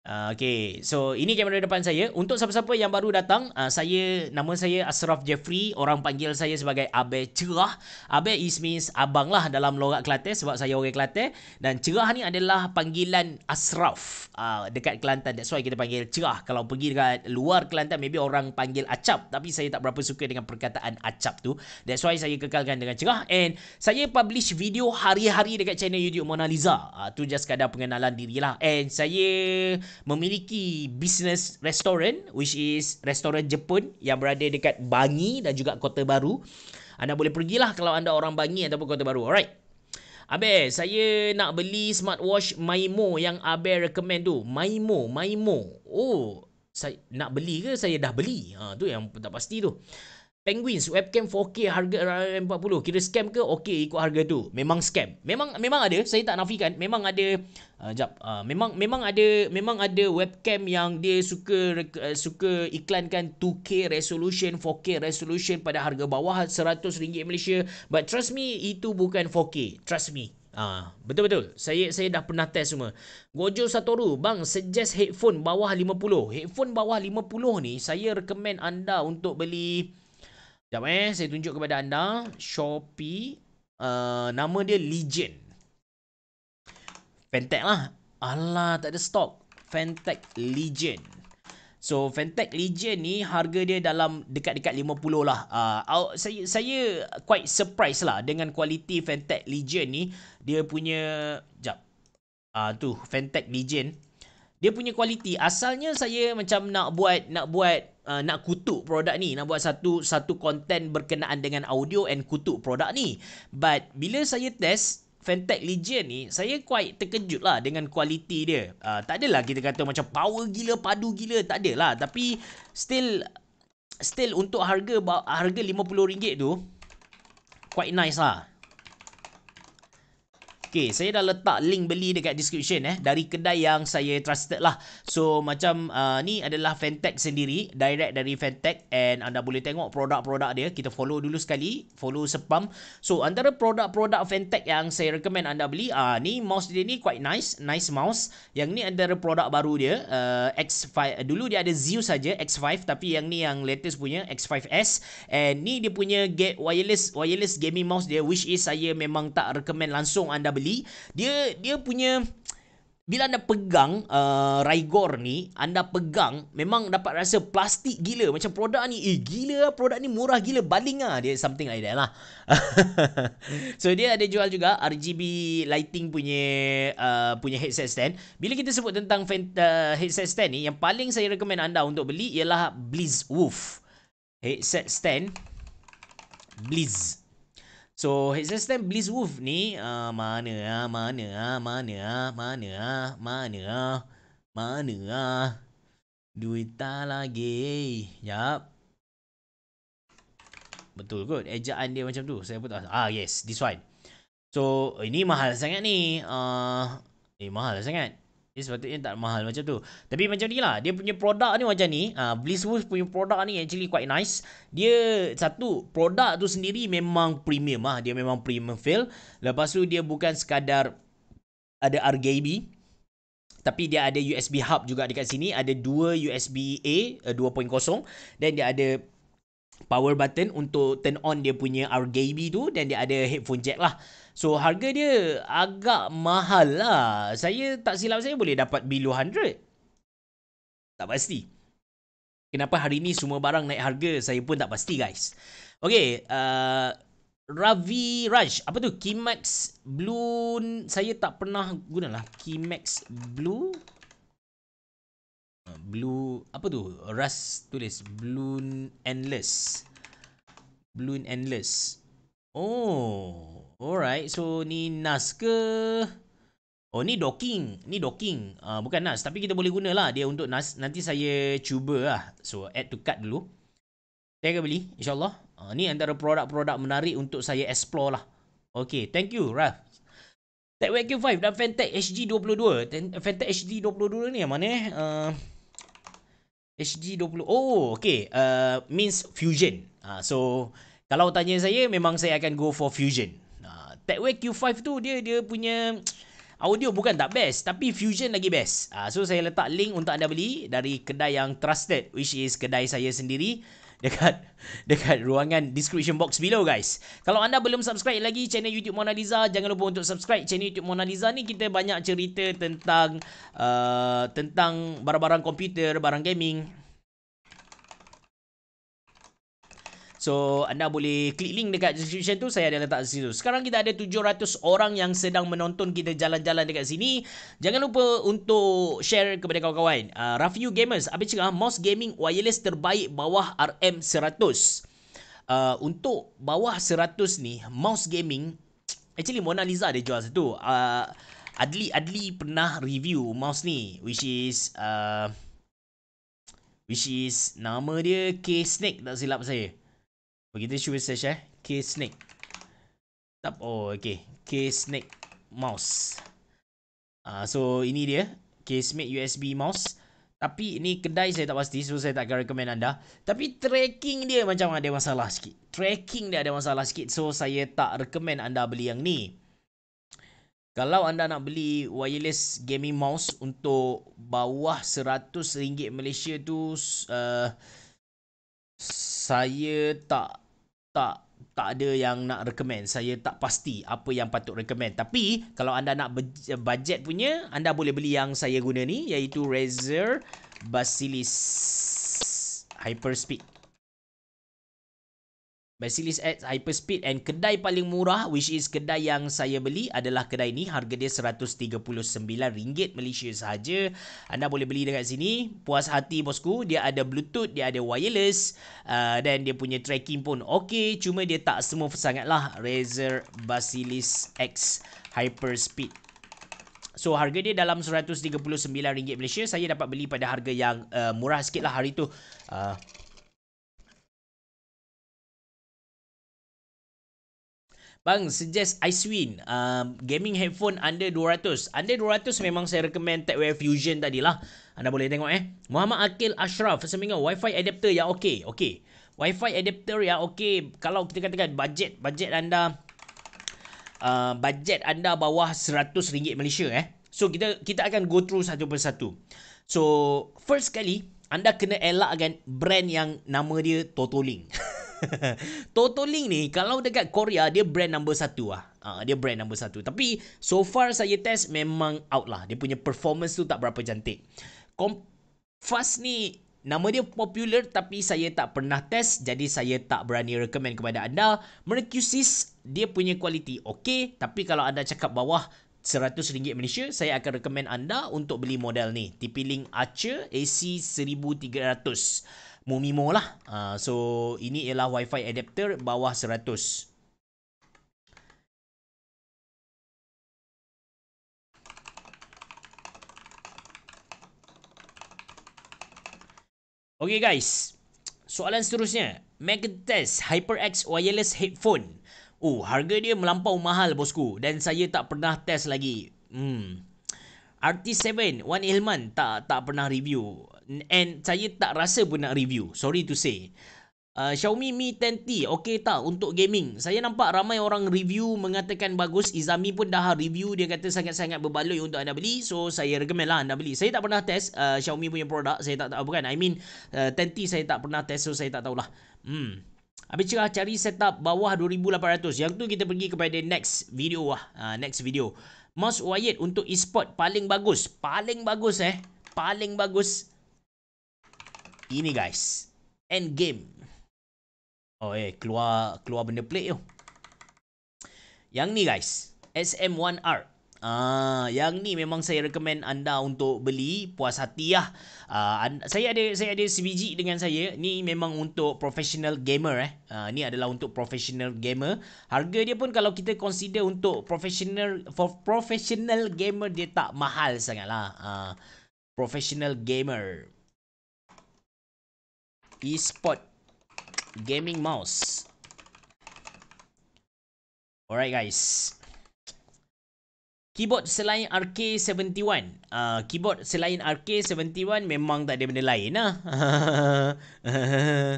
Ah, okay, so ini kamera depan saya. Untuk siapa-siapa yang baru datang, uh, saya nama saya Asraf Jeffrey. Orang panggil saya sebagai Abe Cerah. Abe is means abang lah dalam lorak Kelantan sebab saya orang Kelantan. Dan Cerah ni adalah panggilan Asraf uh, ah, dekat Kelantan. That's why kita panggil Cerah. Kalau pergi dekat luar Kelantan, maybe orang panggil Acap. Tapi saya tak berapa suka dengan perkataan Acap tu. That's why saya kekalkan dengan Cerah. And saya publish video hari-hari dekat channel YouTube Mona Lisa. Uh, tu just kadar pengenalan diri lah. And saya memiliki bisnes restoran which is restoran Jepun yang berada dekat Bangi dan juga Kota Baru. Anda boleh pergilah kalau anda orang Bangi ataupun Kota Baru. Alright. Abel, saya nak beli smartwatch Maimo yang Abel recommend tu. Maimo, Maimo. Oh, saya nak beli ke saya dah beli? Ha, tu yang tak pasti tu. Penguins webcam 4K harga RM40. Kira scam ke? Okey ikut harga tu. Memang scam. Memang memang ada, saya tak nafikan. Memang ada uh, jap. Uh, memang memang ada memang ada webcam yang dia suka uh, suka iklankan 2K resolution, 4K resolution pada harga bawah RM100 Malaysia. But trust me, itu bukan 4K. Trust me. Ah, betul betul. Saya saya dah pernah test semua. Gojo Satoru, bang suggest headphone bawah 50. Headphone bawah 50 ni saya recommend anda untuk beli Sekejap eh. Saya tunjuk kepada anda. Shopee. Uh, nama dia Legion. Fantech lah. Alah, tak ada stok. Fantech Legion. So, Fantech Legion ni harga dia dalam dekat-dekat RM50 lah. Uh, saya saya quite surprise lah dengan kualiti Fantech Legion ni. Dia punya... Sekejap. Uh, tu, Fantech Legion. Dia punya kualiti. Asalnya saya macam nak buat... Nak buat uh, nak kutuk produk ni nak buat satu satu konten berkenaan dengan audio and kutuk produk ni but bila saya test Fantech Legion ni saya quite terkejut lah dengan kualiti dia uh, tak adalah kita kata macam power gila padu gila tak adalah tapi still still untuk harga harga RM50 tu quite nice lah Okay, saya dah letak link beli dekat description eh. Dari kedai yang saya trusted lah. So, macam uh, ni adalah Fentech sendiri. Direct dari Fentech. And anda boleh tengok produk-produk dia. Kita follow dulu sekali. Follow sepam. So, antara produk-produk Fentech yang saya recommend anda beli. Uh, ni mouse dia ni quite nice. Nice mouse. Yang ni antara produk baru dia. Uh, X5. Dulu dia ada Zeus saja X5. Tapi yang ni yang latest punya. X5S. And ni dia punya get wireless wireless gaming mouse dia. Which is saya memang tak recommend langsung anda beli beli dia dia punya bila anda pegang uh, Raigor ni, anda pegang memang dapat rasa plastik gila. Macam produk ni, eh gila lah, produk ni murah gila. Baling lah dia something like that lah. [laughs] so dia ada jual juga RGB lighting punya uh, punya headset stand. Bila kita sebut tentang fan, uh, headset stand ni, yang paling saya recommend anda untuk beli ialah Blizz Wolf. Headset stand. Blizz. So Hexas Time Bliss Wolf ni uh, mana ah mana ah mana ah mana ah mana ah mana ah duit tak lagi. Yap. Betul kot. Ejaan dia macam tu. Saya pun tak Ah yes, this one. So ini mahal sangat ni. Uh, eh mahal sangat. Jadi sepatutnya tak mahal macam tu. Tapi macam ni lah. Dia punya produk ni macam ni. Uh, ah, Blizzwood punya produk ni actually quite nice. Dia satu, produk tu sendiri memang premium lah. Dia memang premium feel. Lepas tu dia bukan sekadar ada RGB. Tapi dia ada USB hub juga dekat sini. Ada dua USB A 2.0. Eh, Dan dia ada power button untuk turn on dia punya RGB tu dan dia ada headphone jack lah. So harga dia agak mahal lah. Saya tak silap saya boleh dapat below 100. Tak pasti. Kenapa hari ni semua barang naik harga saya pun tak pasti guys. Okay, uh, Ravi Raj. Apa tu? Kimax Blue. Saya tak pernah guna lah. Kimax Blue blue apa tu ras tulis blue endless blue endless oh alright so ni nas ke oh ni docking ni docking uh, bukan nas tapi kita boleh guna lah dia untuk nas nanti saya cuba lah so add to cart dulu saya akan beli insyaallah uh, ni antara produk-produk menarik untuk saya explore lah Okay, thank you, Raf. TechWeb Q5 dan Fantech HD22. Fantech HD22 ni yang mana eh? Uh, hg 20 Oh okay uh, Means fusion uh, So Kalau tanya saya Memang saya akan go for fusion uh, Techway Q5 tu Dia dia punya [tsk] Audio bukan tak best Tapi fusion lagi best uh, So saya letak link untuk anda beli Dari kedai yang trusted Which is kedai saya sendiri dekat [laughs] dekat ruangan description box below guys. Kalau anda belum subscribe lagi channel YouTube Mona Lisa, jangan lupa untuk subscribe channel YouTube Mona Lisa ni kita banyak cerita tentang uh, tentang barang-barang komputer, barang gaming, So anda boleh klik link dekat description tu saya ada letak di situ. Sekarang kita ada 700 orang yang sedang menonton kita jalan-jalan dekat sini. Jangan lupa untuk share kepada kawan-kawan. Uh, Rafiu Gamers, apa cakap? Uh, mouse gaming wireless terbaik bawah RM100. Uh, ah, untuk bawah 100 ni, mouse gaming actually Mona Lisa ada jual satu. Uh, Adli Adli pernah review mouse ni which is uh, which is nama dia K Snake tak silap saya. Kita cuba search eh. K-Snake. Tap. Oh, okay. K-Snake mouse. Ah, uh, so, ini dia. K-Snake USB mouse. Tapi, ni kedai saya tak pasti. So, saya takkan recommend anda. Tapi, tracking dia macam ada masalah sikit. Tracking dia ada masalah sikit. So, saya tak recommend anda beli yang ni. Kalau anda nak beli wireless gaming mouse untuk bawah RM100 Malaysia tu... Uh, saya tak tak tak ada yang nak recommend. Saya tak pasti apa yang patut recommend. Tapi kalau anda nak budget punya, anda boleh beli yang saya guna ni iaitu Razer Basilis Hyperspeed. Basilis X Hyper Speed and kedai paling murah which is kedai yang saya beli adalah kedai ni harga dia RM139 Malaysia sahaja anda boleh beli dekat sini puas hati bosku dia ada bluetooth dia ada wireless uh, dan dia punya tracking pun Okey, cuma dia tak smooth sangatlah. Razer Basilis X Hyper Speed. So harga dia dalam RM139 Malaysia Saya dapat beli pada harga yang uh, murah sikit lah hari tu uh, Bang, suggest Icewind. Uh, um, gaming headphone under 200. Under 200 memang saya recommend Techwear Fusion tadi lah. Anda boleh tengok eh. Muhammad Akil Ashraf. Seminggu, Wi-Fi adapter yang okey. okay. Wi-Fi adapter yang okey. Kalau kita katakan budget. Budget anda... Uh, budget anda bawah RM100 Malaysia eh. So, kita kita akan go through satu persatu. So, first kali anda kena elakkan brand yang nama dia Totoling. [laughs] [laughs] Totoling ni kalau dekat Korea dia brand number satu lah. Uh, dia brand number satu. Tapi so far saya test memang out lah. Dia punya performance tu tak berapa cantik. Kom Fast ni nama dia popular tapi saya tak pernah test. Jadi saya tak berani recommend kepada anda. Mercusis dia punya kualiti okey. Tapi kalau anda cakap bawah RM100 Malaysia, saya akan recommend anda untuk beli model ni. TP-Link Archer AC 1300. Mumimo lah. Uh, so ini ialah WiFi fi adapter bawah 100. Okay guys, soalan seterusnya. Magnetest HyperX Wireless Headphone. Oh, harga dia melampau mahal bosku dan saya tak pernah test lagi. Hmm. RT7 One Ilman tak tak pernah review and saya tak rasa pun nak review. Sorry to say. Uh, Xiaomi Mi 10T okey tak untuk gaming? Saya nampak ramai orang review mengatakan bagus. Izami pun dah review dia kata sangat-sangat berbaloi untuk anda beli. So saya recommend lah anda beli. Saya tak pernah test uh, Xiaomi punya produk. Saya tak tahu bukan. I mean uh, 10T saya tak pernah test so saya tak tahulah. Hmm. Habis cerah cari setup bawah 2800. Yang tu kita pergi kepada next video lah. Uh, next video. Mouse wired untuk e-sport paling bagus. Paling bagus eh. Paling bagus ini guys. End game. Oh eh, keluar keluar benda pelik tu. Yang ni guys. SM1R. Ah, yang ni memang saya recommend anda untuk beli puas hati lah. Ah, ah saya ada saya ada sebiji dengan saya. Ni memang untuk professional gamer eh. Ah, ni adalah untuk professional gamer. Harga dia pun kalau kita consider untuk professional for professional gamer dia tak mahal sangatlah. Ah, professional gamer. E-Sport gaming mouse. Alright guys. Keyboard selain RK71. Uh, ah, keyboard selain RK71 memang tak ada benda lain ah. [laughs] Ah, lah.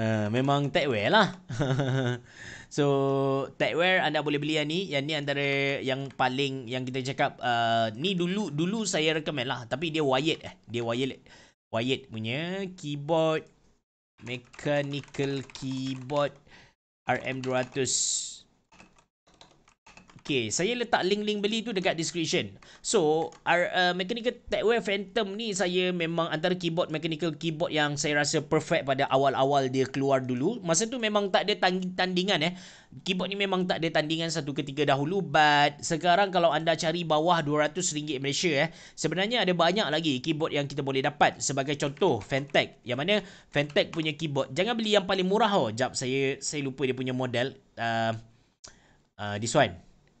uh, memang techware lah. [laughs] so, techware anda boleh beli yang ni. Yang ni antara yang paling yang kita cakap. Uh, ni dulu dulu saya recommend lah. Tapi dia wired eh. Dia wired, wired punya. Keyboard mechanical keyboard RM200 Okay, saya letak link-link beli tu dekat description. So, our, uh, Mechanical Techwear Phantom ni saya memang antara keyboard, mechanical keyboard yang saya rasa perfect pada awal-awal dia keluar dulu. Masa tu memang tak ada tang- tandingan eh. Keyboard ni memang tak ada tandingan satu ketiga dahulu but sekarang kalau anda cari bawah RM200 Malaysia eh sebenarnya ada banyak lagi keyboard yang kita boleh dapat sebagai contoh Fantech yang mana Fantech punya keyboard jangan beli yang paling murah oh jap saya saya lupa dia punya model uh, uh, this one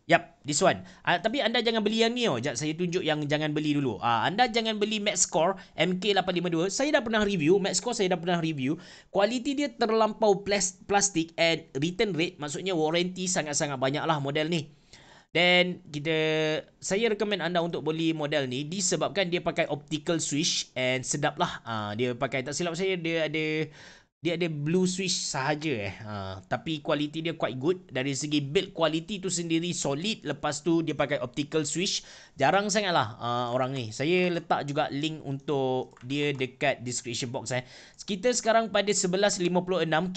Yap, this one. Uh, tapi anda jangan beli yang ni oh. Jat, saya tunjuk yang jangan beli dulu. Uh, anda jangan beli Max Score MK852. Saya dah pernah review. Max Score. saya dah pernah review. Kualiti dia terlampau plastik and return rate. Maksudnya warranty sangat-sangat banyak lah model ni. Then, kita, saya recommend anda untuk beli model ni disebabkan dia pakai optical switch and sedap lah. Uh, ah, dia pakai, tak silap saya, dia ada dia ada blue switch sahaja eh. Uh, tapi kualiti dia quite good. Dari segi build quality tu sendiri solid. Lepas tu dia pakai optical switch. Jarang sangat lah uh, ha, orang ni. Saya letak juga link untuk dia dekat description box eh. Kita sekarang pada 11.56.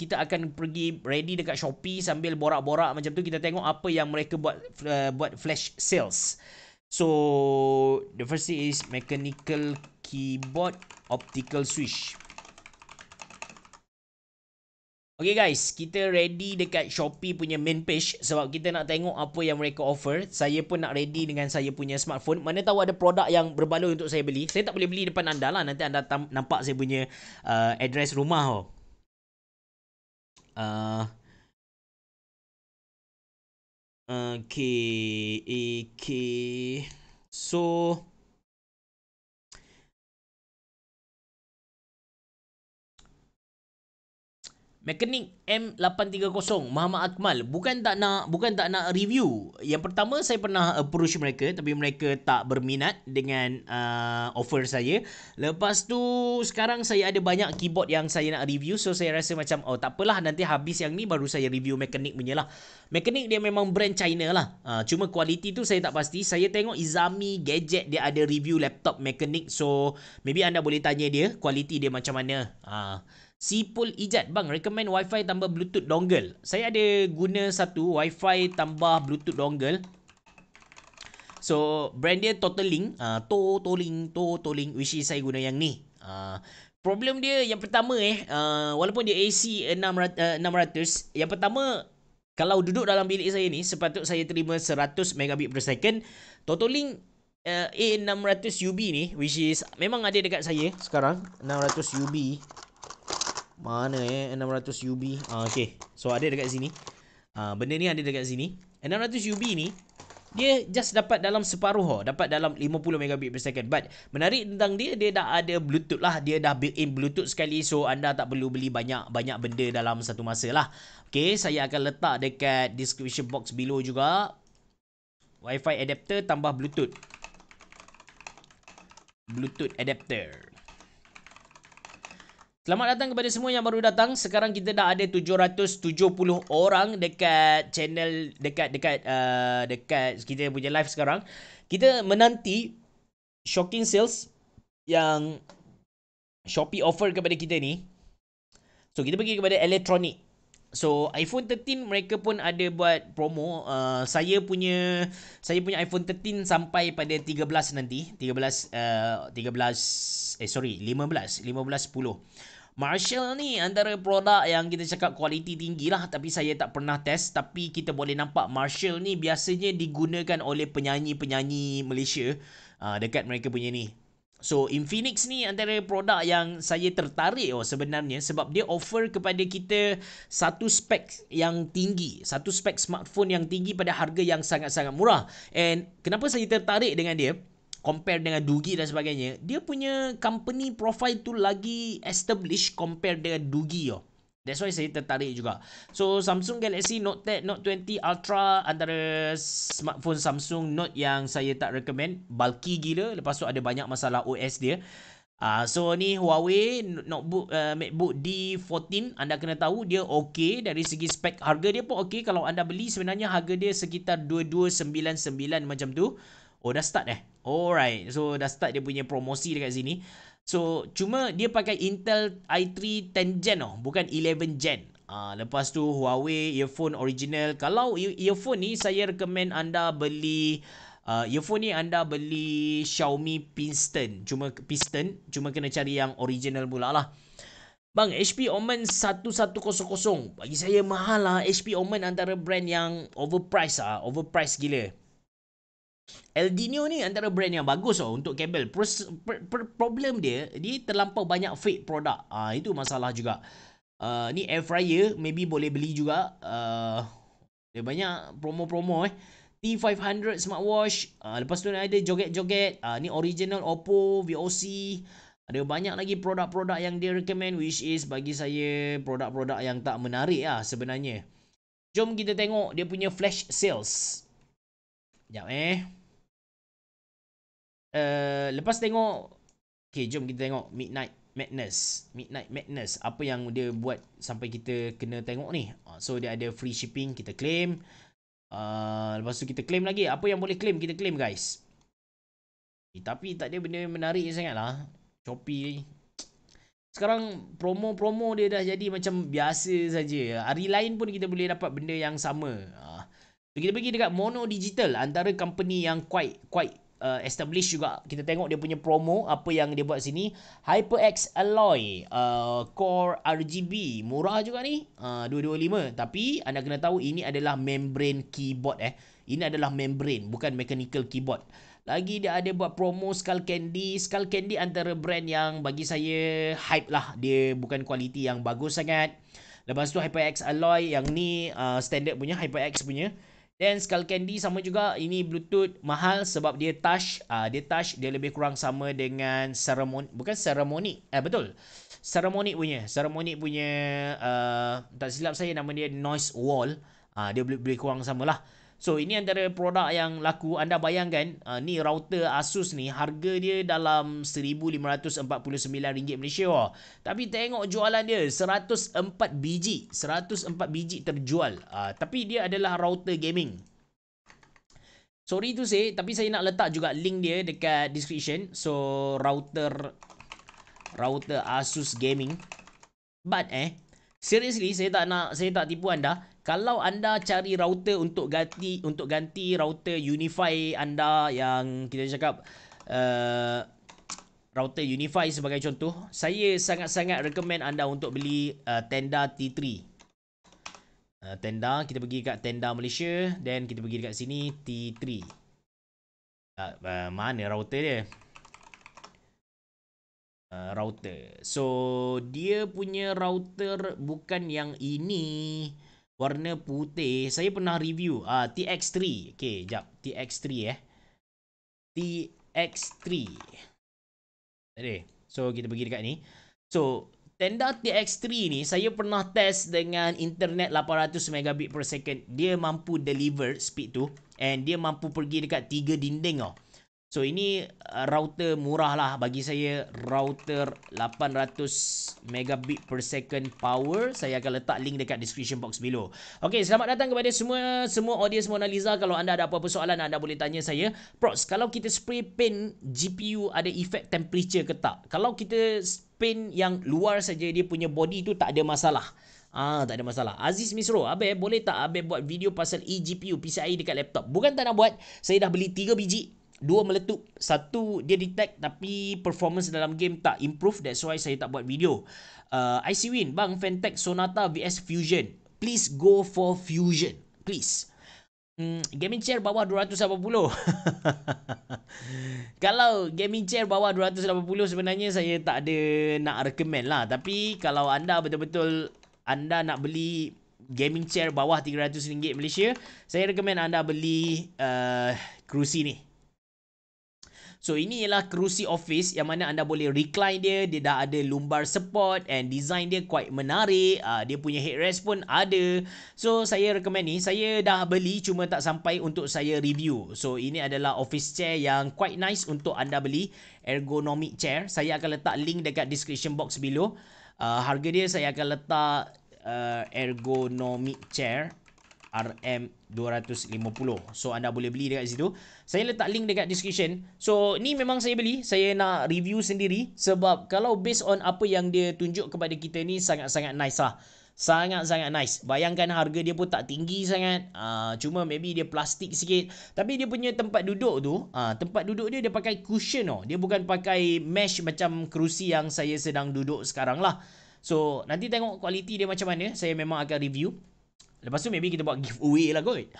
Kita akan pergi ready dekat Shopee sambil borak-borak macam tu. Kita tengok apa yang mereka buat uh, buat flash sales. So, the first thing is mechanical keyboard optical switch. Okay guys, kita ready dekat Shopee punya main page sebab kita nak tengok apa yang mereka offer. Saya pun nak ready dengan saya punya smartphone. Mana tahu ada produk yang berbaloi untuk saya beli. Saya tak boleh beli depan anda lah. Nanti anda nampak saya punya uh, address rumah. Oh. Uh, okay, uh, okay. So, Mekanik M830 Muhammad Akmal bukan tak nak bukan tak nak review. Yang pertama saya pernah approach uh, mereka tapi mereka tak berminat dengan uh, offer saya. Lepas tu sekarang saya ada banyak keyboard yang saya nak review so saya rasa macam oh tak apalah nanti habis yang ni baru saya review Mekanik punya lah. Mekanik dia memang brand China lah. Uh, cuma kualiti tu saya tak pasti. Saya tengok Izami Gadget dia ada review laptop Mekanik so maybe anda boleh tanya dia kualiti dia macam mana. Ah uh, Sipul Ijat bang recommend wifi tambah bluetooth dongle. Saya ada guna satu wifi tambah bluetooth dongle. So brand dia Totaling, uh, ah, Totaling, Totaling which is saya guna yang ni. Uh, problem dia yang pertama eh uh, walaupun dia AC 600, uh, 600 yang pertama kalau duduk dalam bilik saya ni sepatut saya terima 100 megabit per second totaling uh, eh, A600 UB ni which is memang ada dekat saya sekarang 600 UB mana eh 600 UB ah, Okay So ada dekat sini ah, Benda ni ada dekat sini 600 UB ni dia just dapat dalam separuh ho Dapat dalam 50 megabit per second But menarik tentang dia Dia dah ada bluetooth lah Dia dah built in bluetooth sekali So anda tak perlu beli banyak Banyak benda dalam satu masa lah Okay saya akan letak dekat Description box below juga WiFi adapter tambah bluetooth Bluetooth adapter Selamat datang kepada semua yang baru datang. Sekarang kita dah ada 770 orang dekat channel dekat dekat uh, dekat kita punya live sekarang. Kita menanti shocking sales yang Shopee offer kepada kita ni. So kita pergi kepada elektronik. So iPhone 13 mereka pun ada buat promo. Uh, saya punya saya punya iPhone 13 sampai pada 13 nanti. 13 uh, 13 eh sorry 15 15 10. Marshall ni antara produk yang kita cakap kualiti tinggi lah tapi saya tak pernah test tapi kita boleh nampak Marshall ni biasanya digunakan oleh penyanyi-penyanyi Malaysia uh, dekat mereka punya ni. So Infinix ni antara produk yang saya tertarik oh sebenarnya sebab dia offer kepada kita satu spek yang tinggi, satu spek smartphone yang tinggi pada harga yang sangat-sangat murah. And kenapa saya tertarik dengan dia? compare dengan Dugi dan sebagainya, dia punya company profile tu lagi established compare dengan Dugi yo. That's why saya tertarik juga. So Samsung Galaxy Note 10, Note 20 Ultra antara smartphone Samsung Note yang saya tak recommend. Bulky gila. Lepas tu ada banyak masalah OS dia. Uh, so ni Huawei notebook uh, MacBook D14 anda kena tahu dia okey dari segi spek harga dia pun okey kalau anda beli sebenarnya harga dia sekitar 2299 macam tu. Oh dah start eh. Alright. So dah start dia punya promosi dekat sini. So cuma dia pakai Intel i3 10 gen oh, bukan 11 gen. Ah uh, lepas tu Huawei earphone original. Kalau earphone ni saya rekomen anda beli Uh, earphone ni anda beli Xiaomi Piston. Cuma Piston. Cuma kena cari yang original pula lah. Bang, HP Omen 1100. Bagi saya mahal lah. HP Omen antara brand yang overpriced lah. Overpriced gila. El Dino ni antara brand yang bagus oh untuk kabel. Pro, pro, problem dia, dia terlampau banyak fake produk. Ah ha, itu masalah juga. Uh, ni air fryer maybe boleh beli juga. Uh, dia banyak promo-promo eh. T500 smartwatch, uh, lepas tu ada joget-joget, uh, ni original Oppo VOC. Ada banyak lagi produk-produk yang dia recommend which is bagi saya produk-produk yang tak menarik lah sebenarnya. Jom kita tengok dia punya flash sales. Sekejap eh. Eh, lepas tengok okay, jom kita tengok Midnight Madness Midnight Madness apa yang dia buat sampai kita kena tengok ni uh, so dia ada free shipping kita claim uh, lepas tu kita claim lagi apa yang boleh claim kita claim guys eh, tapi tak ada benda menarik sangat lah Shopee sekarang promo-promo dia dah jadi macam biasa saja. Hari lain pun kita boleh dapat benda yang sama. Ha. So, kita pergi dekat Mono Digital antara company yang quite quite uh, established juga kita tengok dia punya promo apa yang dia buat sini HyperX Alloy uh, Core RGB murah juga ni uh, 225 tapi anda kena tahu ini adalah membrane keyboard eh ini adalah membrane bukan mechanical keyboard lagi dia ada buat promo Skull Candy. Skull Candy antara brand yang bagi saya hype lah. Dia bukan kualiti yang bagus sangat. Lepas tu HyperX Alloy yang ni uh, standard punya. HyperX punya. Then Skull Candy sama juga. Ini Bluetooth mahal sebab dia touch. Uh, dia touch dia lebih kurang sama dengan ceremony. Bukan ceremony. Eh betul. Ceremony punya. Ceremony punya. Uh, tak silap saya nama dia noise wall. Uh, dia lebih, lebih kurang sama lah. So ini antara produk yang laku anda bayangkan uh, ni router Asus ni harga dia dalam RM1549 Malaysia. Wah. Tapi tengok jualan dia 104 biji, 104 biji terjual. Uh, tapi dia adalah router gaming. Sorry tu saya, tapi saya nak letak juga link dia dekat description. So router router Asus gaming. But eh seriously saya tak nak saya tak tipu anda kalau anda cari router untuk ganti untuk ganti router unify anda yang kita cakap uh, router unify sebagai contoh saya sangat-sangat recommend anda untuk beli uh, tenda T3 uh, tenda kita pergi kat tenda Malaysia then kita pergi dekat sini T3 uh, uh, mana router dia Uh, router. So dia punya router bukan yang ini warna putih. Saya pernah review uh, ah, TX3. Okey, jap. TX3 eh. TX3. Tadi. So, kita pergi dekat ni. So, tenda TX3 ni saya pernah test dengan internet 800 megabit per second. Dia mampu deliver speed tu. And dia mampu pergi dekat 3 dinding tau. Oh. So ini uh, router murah lah bagi saya router 800 megabit per second power saya akan letak link dekat description box below. Okey selamat datang kepada semua semua audience Mona Lisa kalau anda ada apa-apa soalan anda boleh tanya saya. Pros kalau kita spray paint GPU ada efek temperature ke tak? Kalau kita paint yang luar saja dia punya body tu tak ada masalah. Ah tak ada masalah. Aziz Misro, abe boleh tak abe buat video pasal eGPU PCIe dekat laptop? Bukan tak nak buat, saya dah beli 3 biji dua meletup satu dia detect tapi performance dalam game tak improve that's why saya tak buat video uh, IC win bang Fentex Sonata vs Fusion please go for Fusion please Hmm, gaming chair bawah 280 [laughs] Kalau gaming chair bawah 280 Sebenarnya saya tak ada nak recommend lah Tapi kalau anda betul-betul Anda nak beli gaming chair bawah RM300 Malaysia Saya recommend anda beli uh, kerusi ni So ini ialah kerusi office yang mana anda boleh recline dia, dia dah ada lumbar support and design dia quite menarik. Uh, dia punya headrest pun ada. So saya recommend ni, saya dah beli cuma tak sampai untuk saya review. So ini adalah office chair yang quite nice untuk anda beli ergonomic chair. Saya akan letak link dekat description box below. Uh, harga dia saya akan letak uh, ergonomic chair RM250. So anda boleh beli dekat situ. Saya letak link dekat description. So ni memang saya beli. Saya nak review sendiri. Sebab kalau based on apa yang dia tunjuk kepada kita ni sangat-sangat nice lah. Sangat-sangat nice. Bayangkan harga dia pun tak tinggi sangat. Uh, cuma maybe dia plastik sikit. Tapi dia punya tempat duduk tu. Uh, tempat duduk dia dia pakai cushion oh. Dia bukan pakai mesh macam kerusi yang saya sedang duduk sekarang lah. So nanti tengok kualiti dia macam mana. Saya memang akan review. Lepas tu maybe kita buat giveaway lah kot. [laughs]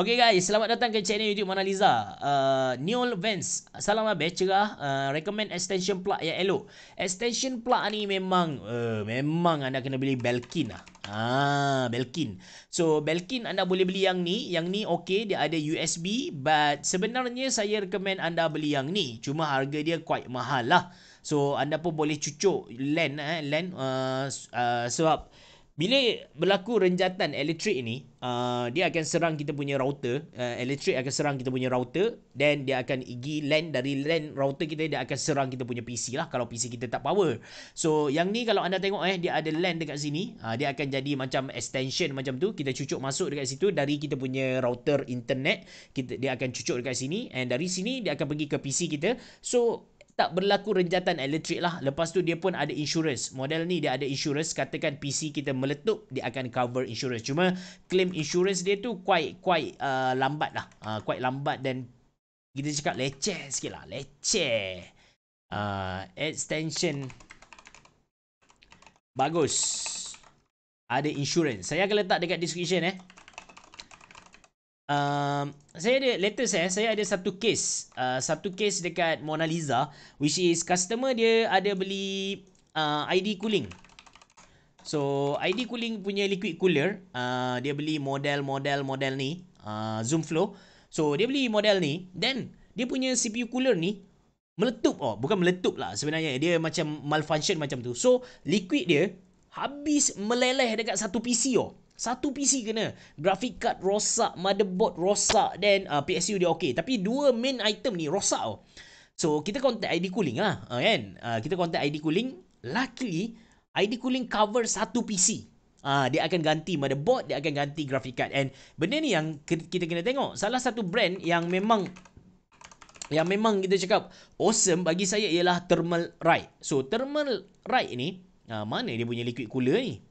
okay guys, selamat datang ke channel YouTube Mona Lisa. Uh, Neol Vance. Salam abis lah, cerah. Uh, recommend extension plug yang elok. Extension plug ni memang, uh, memang anda kena beli Belkin lah. Ah, Belkin. So, Belkin anda boleh beli yang ni. Yang ni okay, dia ada USB. But sebenarnya saya recommend anda beli yang ni. Cuma harga dia quite mahal lah. So, anda pun boleh cucuk LAN. Eh, LAN uh, uh, sebab... So, bila berlaku renjatan elektrik ini, uh, dia akan serang kita punya router. Uh, elektrik akan serang kita punya router. Then dia akan igi LAN dari LAN router kita, dia akan serang kita punya PC lah kalau PC kita tak power. So yang ni kalau anda tengok eh, dia ada LAN dekat sini. Uh, dia akan jadi macam extension macam tu. Kita cucuk masuk dekat situ dari kita punya router internet. Kita, dia akan cucuk dekat sini. And dari sini dia akan pergi ke PC kita. So tak berlaku renjatan elektrik lah. Lepas tu dia pun ada insurans. Model ni dia ada insurans. Katakan PC kita meletup, dia akan cover insurans. Cuma claim insurans dia tu quite quite uh, lambat lah. Uh, quite lambat dan kita cakap leceh sikit lah. Leceh. Uh, extension. Bagus. Ada insurans. Saya akan letak dekat description eh um, saya ada latest eh saya ada satu case uh, satu case dekat Mona Lisa which is customer dia ada beli uh, ID cooling so ID cooling punya liquid cooler uh, dia beli model model model ni uh, Zoom Flow so dia beli model ni then dia punya CPU cooler ni meletup oh bukan meletup lah sebenarnya dia macam malfunction macam tu so liquid dia habis meleleh dekat satu PC oh satu PC kena. grafik card rosak, motherboard rosak, then uh, PSU dia okay. Tapi dua main item ni rosak oh. So, kita contact ID cooling lah. Uh, kan? Uh, kita contact ID cooling. Luckily, ID cooling cover satu PC. Uh, ah, dia akan ganti motherboard, dia akan ganti grafik card. And benda ni yang kita kena tengok. Salah satu brand yang memang yang memang kita cakap awesome bagi saya ialah Thermal Right. So Thermal Right ni, uh, mana dia punya liquid cooler ni?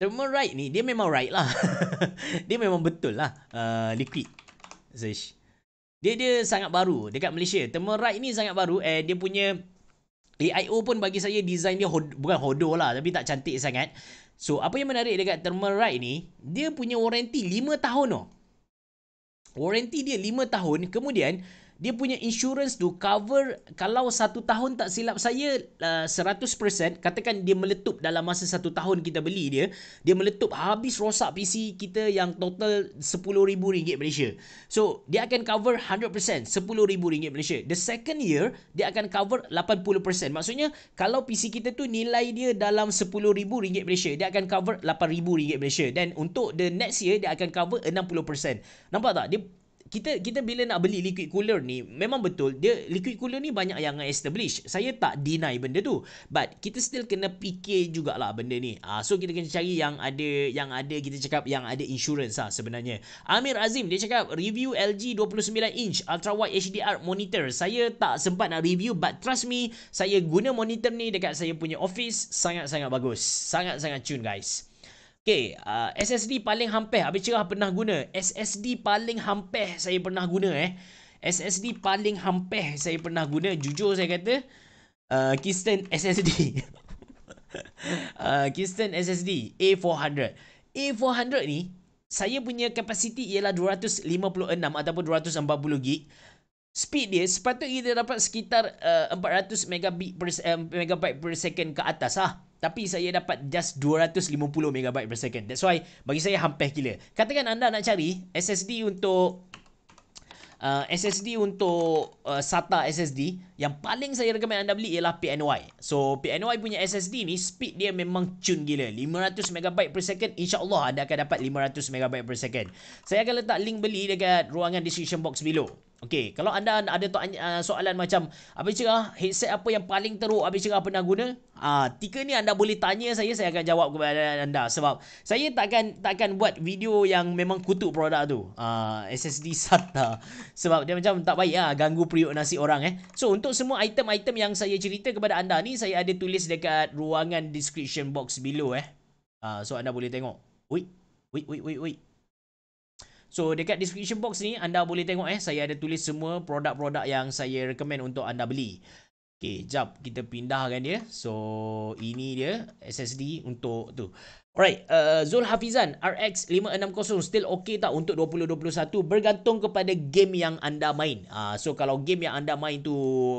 Thermal right ni dia memang right lah. [laughs] dia memang betul lah uh, liquid. Zish. Dia dia sangat baru dekat Malaysia. Thermal right ni sangat baru eh dia punya AIO pun bagi saya design dia hod, bukan hodoh lah tapi tak cantik sangat. So apa yang menarik dekat thermal right ni dia punya warranty 5 tahun tu. Oh. Warranty dia 5 tahun kemudian dia punya insurance tu cover kalau satu tahun tak silap saya uh, 100% katakan dia meletup dalam masa satu tahun kita beli dia dia meletup habis rosak PC kita yang total RM10,000 Malaysia so dia akan cover 100% RM10,000 Malaysia the second year dia akan cover 80% maksudnya kalau PC kita tu nilai dia dalam RM10,000 Malaysia dia akan cover RM8,000 Malaysia dan untuk the next year dia akan cover 60% nampak tak dia kita kita bila nak beli liquid cooler ni memang betul dia liquid cooler ni banyak yang establish saya tak deny benda tu but kita still kena fikir jugalah benda ni ah so kita kena cari yang ada yang ada kita cakap yang ada insurance lah sebenarnya Amir Azim dia cakap review LG 29 inch ultra wide HDR monitor saya tak sempat nak review but trust me saya guna monitor ni dekat saya punya office sangat-sangat bagus sangat-sangat tune guys Okay, uh, SSD paling hampir Habis cerah pernah guna SSD paling hampir saya pernah guna eh SSD paling hampir saya pernah guna Jujur saya kata uh, Kisten SSD [laughs] uh, Kisten SSD A400 A400 ni Saya punya kapasiti ialah 256 ataupun 240 gig Speed dia sepatutnya kita dapat sekitar uh, 400 megabit per, uh, megabyte per second ke atas lah. Ha? tapi saya dapat just 250 MB per second. That's why bagi saya hampir gila. Katakan anda nak cari SSD untuk uh, SSD untuk uh, SATA SSD, yang paling saya rekomen anda beli ialah PNY. So PNY punya SSD ni speed dia memang cun gila. 500 MB per second. InsyaAllah anda akan dapat 500 MB per second. Saya akan letak link beli dekat ruangan description box below. Okay, kalau anda ada uh, soalan macam Habis cerah, headset apa yang paling teruk Habis cerah pernah guna Ah, Tiga ni anda boleh tanya saya Saya akan jawab kepada anda Sebab saya takkan takkan buat video yang memang kutuk produk tu ah, SSD [laughs] SATA Sebab dia macam tak baik lah Ganggu periuk nasi orang eh So untuk untuk semua item-item yang saya cerita kepada anda ni saya ada tulis dekat ruangan description box below eh. Uh, so anda boleh tengok. Wait. Wait wait wait wait. So dekat description box ni anda boleh tengok eh saya ada tulis semua produk-produk yang saya recommend untuk anda beli. Okay, jap kita pindahkan dia. So ini dia SSD untuk tu. Alright, uh, Zul Hafizan RX 560 still okay tak untuk 2021 bergantung kepada game yang anda main. Uh, so kalau game yang anda main tu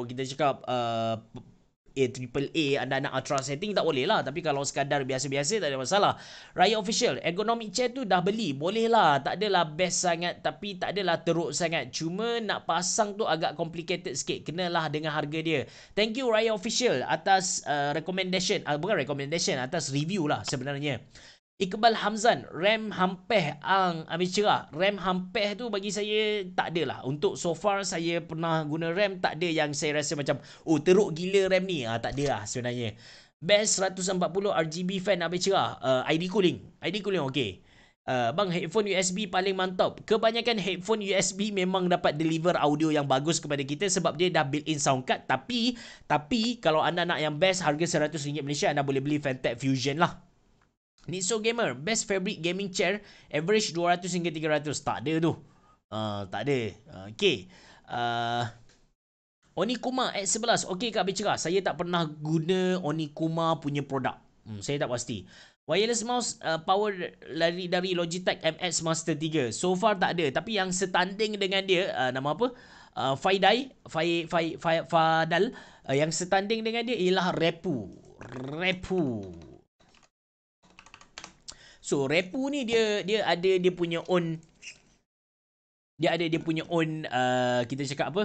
kita cakap uh, A triple A anda nak ultra setting tak boleh lah tapi kalau sekadar biasa-biasa tak ada masalah Raya official ergonomic chair tu dah beli boleh lah tak adalah best sangat tapi tak adalah teruk sangat cuma nak pasang tu agak complicated sikit kenalah dengan harga dia thank you Raya official atas uh, recommendation uh, bukan recommendation atas review lah sebenarnya Iqbal Hamzan, Ram Hampeh Ang Amir Cerah. Ram Hampeh tu bagi saya tak lah. Untuk so far saya pernah guna Ram, tak ada yang saya rasa macam, oh teruk gila Ram ni. Ah, tak ada lah sebenarnya. Best 140 RGB fan Amir Cerah. Uh, ah, ID cooling. ID cooling okey. Uh, bang, headphone USB paling mantap. Kebanyakan headphone USB memang dapat deliver audio yang bagus kepada kita sebab dia dah built-in sound card. Tapi, tapi kalau anda nak yang best harga RM100 Malaysia, anda boleh beli Fantech Fusion lah. Nitso Gamer, best fabric gaming chair, average 200 hingga 300. Tak ada tu. Uh, tak ada. Uh, ah, okay. Uh, ah, Onikuma X11. Okay Kak Bicara, saya tak pernah guna Onikuma punya produk. Hmm, saya tak pasti. Wireless mouse uh, power lari dari Logitech MX Master 3. So far tak ada. Tapi yang setanding dengan dia, uh, nama apa? Uh, Fidai, Fai, Fai, Fai, Uh, yang setanding dengan dia ialah Repu. Repu. So Repu ni dia dia ada dia punya own dia ada dia punya own uh, kita cakap apa?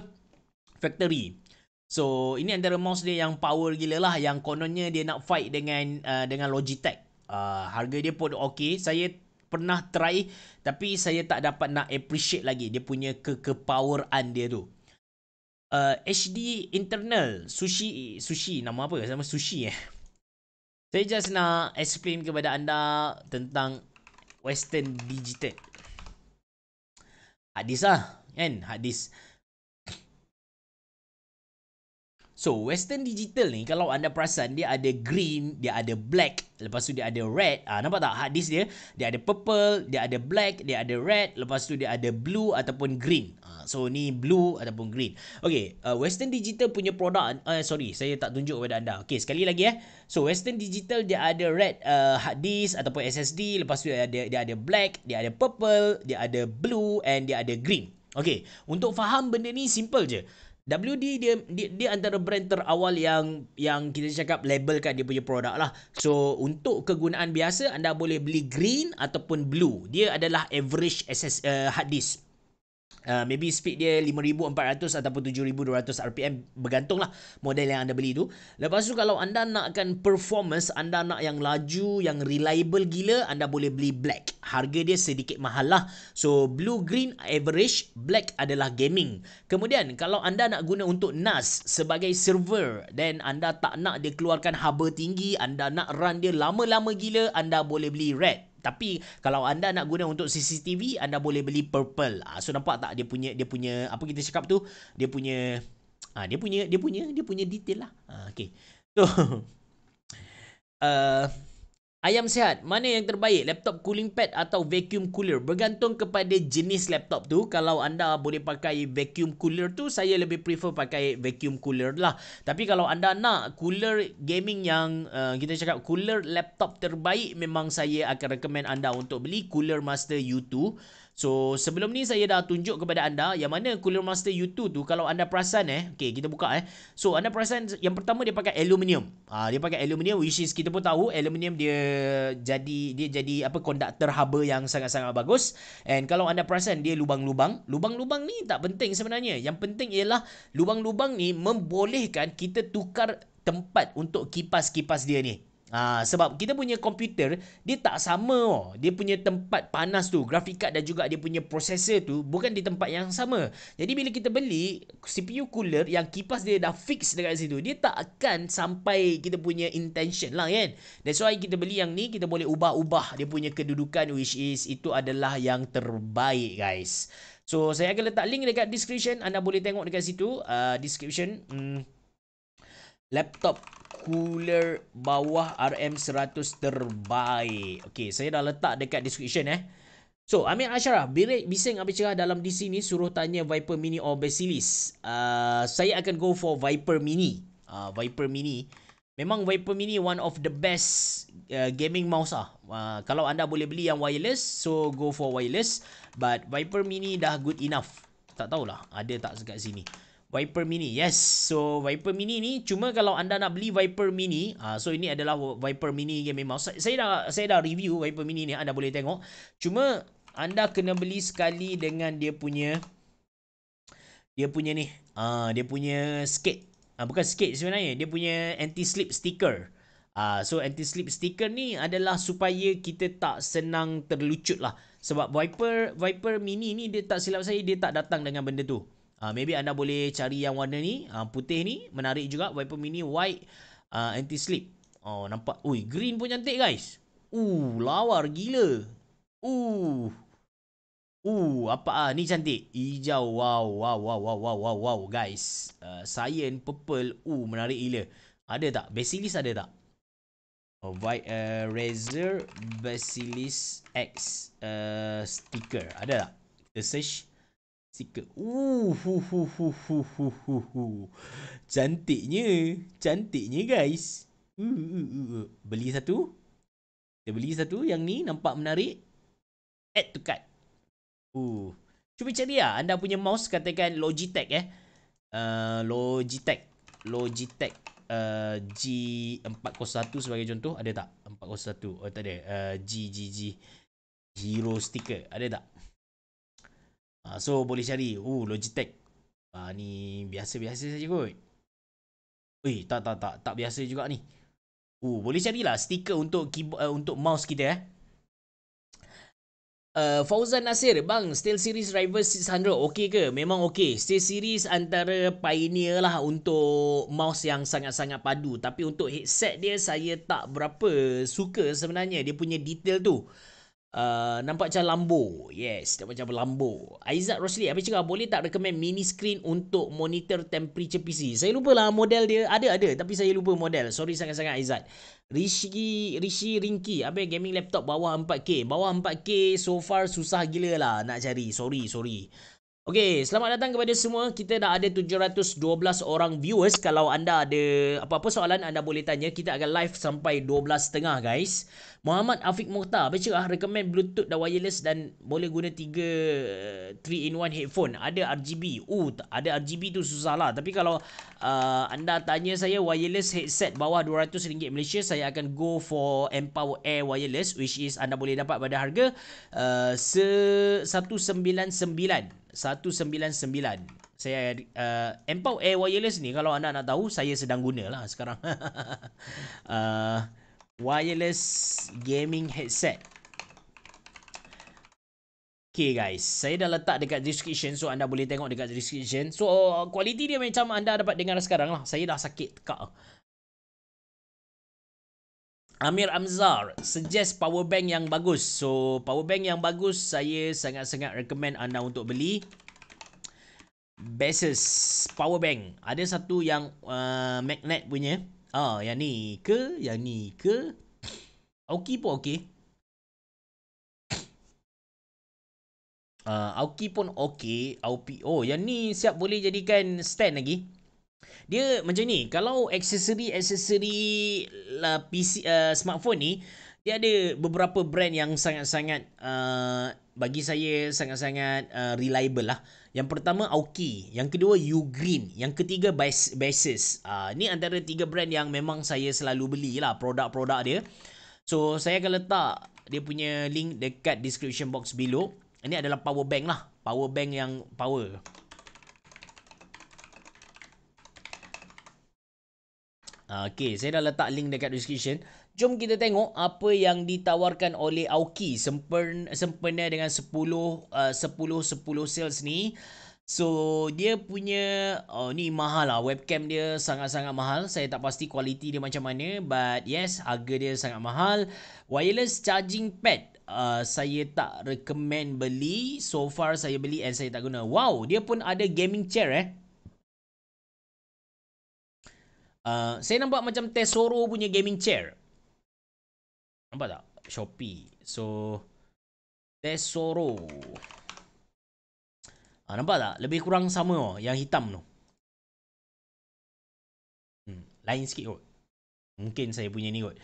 factory. So ini antara mouse dia yang power gila lah yang kononnya dia nak fight dengan uh, dengan Logitech. Uh, harga dia pun okey. Saya pernah try tapi saya tak dapat nak appreciate lagi dia punya ke kepoweran dia tu. Uh, HD internal sushi sushi nama apa? Nama sushi eh. Saya just nak explain kepada anda tentang Western Digital. Hadis lah. Kan? Hadis. So Western Digital ni kalau anda perasan dia ada green, dia ada black, lepas tu dia ada red. Ah ha, nampak tak hard disk dia? Dia ada purple, dia ada black, dia ada red, lepas tu dia ada blue ataupun green. ha, so ni blue ataupun green. Okey, uh, Western Digital punya produk uh, sorry, saya tak tunjuk kepada anda. Okey, sekali lagi eh. So Western Digital dia ada red uh, hard disk ataupun SSD, lepas tu dia ada dia ada black, dia ada purple, dia ada blue and dia ada green. Okey, untuk faham benda ni simple je. WD dia, dia dia antara brand terawal yang yang kita cakap labelkan dia punya produk lah. So untuk kegunaan biasa anda boleh beli green ataupun blue. Dia adalah average SS, uh, eh, hard disk. Uh, maybe speed dia 5400 ataupun 7200 RPM bergantunglah model yang anda beli tu. Lepas tu kalau anda nakkan performance, anda nak yang laju, yang reliable gila, anda boleh beli black. Harga dia sedikit mahal lah. So blue green average, black adalah gaming. Kemudian kalau anda nak guna untuk NAS sebagai server dan anda tak nak dia keluarkan haba tinggi, anda nak run dia lama-lama gila, anda boleh beli red tapi kalau anda nak guna untuk CCTV anda boleh beli purple ha, so nampak tak dia punya dia punya apa kita cakap tu dia punya ha, dia punya dia punya dia punya detail lah ha, ah, okay so [laughs] uh, Ayam sehat, mana yang terbaik? Laptop cooling pad atau vacuum cooler? Bergantung kepada jenis laptop tu. Kalau anda boleh pakai vacuum cooler tu, saya lebih prefer pakai vacuum cooler lah. Tapi kalau anda nak cooler gaming yang uh, kita cakap cooler laptop terbaik, memang saya akan recommend anda untuk beli Cooler Master U2. So sebelum ni saya dah tunjuk kepada anda yang mana Cooler Master U2 tu kalau anda perasan eh. Okay kita buka eh. So anda perasan yang pertama dia pakai aluminium. Ha, dia pakai aluminium which is kita pun tahu aluminium dia jadi dia jadi apa konduktor haba yang sangat-sangat bagus. And kalau anda perasan dia lubang-lubang. Lubang-lubang ni tak penting sebenarnya. Yang penting ialah lubang-lubang ni membolehkan kita tukar tempat untuk kipas-kipas dia ni. Ha, sebab kita punya komputer dia tak sama oh. Dia punya tempat panas tu, grafik card dan juga dia punya processor tu bukan di tempat yang sama. Jadi bila kita beli CPU cooler yang kipas dia dah fix dekat situ, dia tak akan sampai kita punya intention lah kan. That's why kita beli yang ni kita boleh ubah-ubah dia punya kedudukan which is itu adalah yang terbaik guys. So saya akan letak link dekat description, anda boleh tengok dekat situ uh, description hmm. laptop cooler bawah RM100 terbaik. Okey, saya dah letak dekat description eh. So, Amir Asyarah, bila bising Amir Cerah dalam di sini suruh tanya Viper Mini or Basilis. Uh, saya akan go for Viper Mini. Uh, Viper Mini. Memang Viper Mini one of the best uh, gaming mouse ah. Uh, kalau anda boleh beli yang wireless, so go for wireless. But Viper Mini dah good enough. Tak tahulah ada tak dekat sini. Viper Mini. Yes. So Viper Mini ni cuma kalau anda nak beli Viper Mini, uh, so ini adalah Viper Mini gaming memang Saya, saya dah saya dah review Viper Mini ni anda boleh tengok. Cuma anda kena beli sekali dengan dia punya dia punya ni. Uh, dia punya skate. Uh, bukan skate sebenarnya, dia punya anti slip sticker. Uh, so anti slip sticker ni adalah supaya kita tak senang terlucut lah. Sebab Viper Viper Mini ni dia tak silap saya dia tak datang dengan benda tu. Uh, maybe anda boleh cari yang warna ni. Uh, putih ni. Menarik juga. Wiper Mini White uh, Anti-Slip. Oh, nampak. Ui, green pun cantik guys. Uh, lawar gila. Uh. Uh, apa ah ni cantik. Hijau. Wow, wow, wow, wow, wow, wow, wow, guys. Uh, cyan, purple. Uh, menarik gila. Ada tak? Basilis ada tak? Oh, white uh, eh, Razer Basilisk X uh, sticker. Ada tak? Kita search. Secret. Uh, hu, Cantiknya. Cantiknya guys. Uh, uh, uh, Beli satu. beli satu. Yang ni nampak menarik. Add to cart. Uh. Cuba cari lah. Anda punya mouse katakan Logitech eh. Uh, Logitech. Logitech. Uh, G401 sebagai contoh Ada tak? 401 Oh tak ada uh, G, G, G Hero sticker Ada tak? Ha, so boleh cari. oh Logitech. Ha, ni biasa-biasa saja kot. Eh, tak, tak, tak. Tak biasa juga ni. Oh boleh carilah stiker untuk keyboard, uh, untuk mouse kita eh. Uh, Fauzan Nasir, bang, Steel Series Driver 600 okey ke? Memang okey. Steel Series antara pioneer lah untuk mouse yang sangat-sangat padu. Tapi untuk headset dia, saya tak berapa suka sebenarnya dia punya detail tu. Uh, nampak macam lambo. Yes, nampak macam lambo. Aizat Rosli, apa cakap? Boleh tak recommend mini screen untuk monitor temperature PC? Saya lupa lah model dia. Ada, ada. Tapi saya lupa model. Sorry sangat-sangat Aizat. Rishi, Rishi Rinki, apa gaming laptop bawah 4K? Bawah 4K so far susah gila lah nak cari. Sorry, sorry. Okay, selamat datang kepada semua. Kita dah ada 712 orang viewers. Kalau anda ada apa-apa soalan, anda boleh tanya. Kita akan live sampai 12.30 guys. Muhammad Afiq Mokhtar bercerah recommend bluetooth dan wireless dan boleh guna 3 3-in-1 eh, headphone ada RGB uh, ada RGB tu susah lah tapi kalau uh, anda tanya saya wireless headset bawah RM200 Malaysia saya akan go for Empower Air Wireless which is anda boleh dapat pada harga RM199 uh, 199 saya uh, Empower Air Wireless ni kalau anda nak tahu saya sedang guna lah sekarang. [laughs] uh, wireless gaming headset. Okay guys, saya dah letak dekat description so anda boleh tengok dekat description. So kualiti dia macam anda dapat dengar sekarang lah. Saya dah sakit tekak. Amir Amzar suggest power bank yang bagus. So power bank yang bagus saya sangat-sangat recommend anda untuk beli. Basis power bank. Ada satu yang uh, magnet punya. Ah, yang ni ke? Yang ni ke? Auki pun okey. Uh, ah, Auki pun okey. Auki. Oh, yang ni siap boleh jadikan stand lagi. Dia macam ni. Kalau aksesori-aksesori uh, ah, PC, uh, smartphone ni, dia ada beberapa brand yang sangat-sangat uh, bagi saya sangat-sangat uh, reliable lah. Yang pertama Aukey, yang kedua Ugreen, yang ketiga Basis. Ah uh, ni antara tiga brand yang memang saya selalu belilah produk-produk dia. So saya akan letak dia punya link dekat description box below. Ini adalah power bank lah. Power bank yang power. Ah, okay, saya dah letak link dekat description. Jom kita tengok apa yang ditawarkan oleh Auki sempena dengan 10 uh, 10 10 sales ni. So dia punya oh ni mahal lah webcam dia sangat-sangat mahal. Saya tak pasti kualiti dia macam mana but yes harga dia sangat mahal. Wireless charging pad uh, saya tak recommend beli. So far saya beli and saya tak guna. Wow, dia pun ada gaming chair eh. Uh, saya nampak macam Tesoro punya gaming chair. Nampak tak? Shopee. So, Tesoro. Ha, nampak tak? Lebih kurang sama oh, yang hitam tu. Hmm, lain sikit kot. Mungkin saya punya ni kot.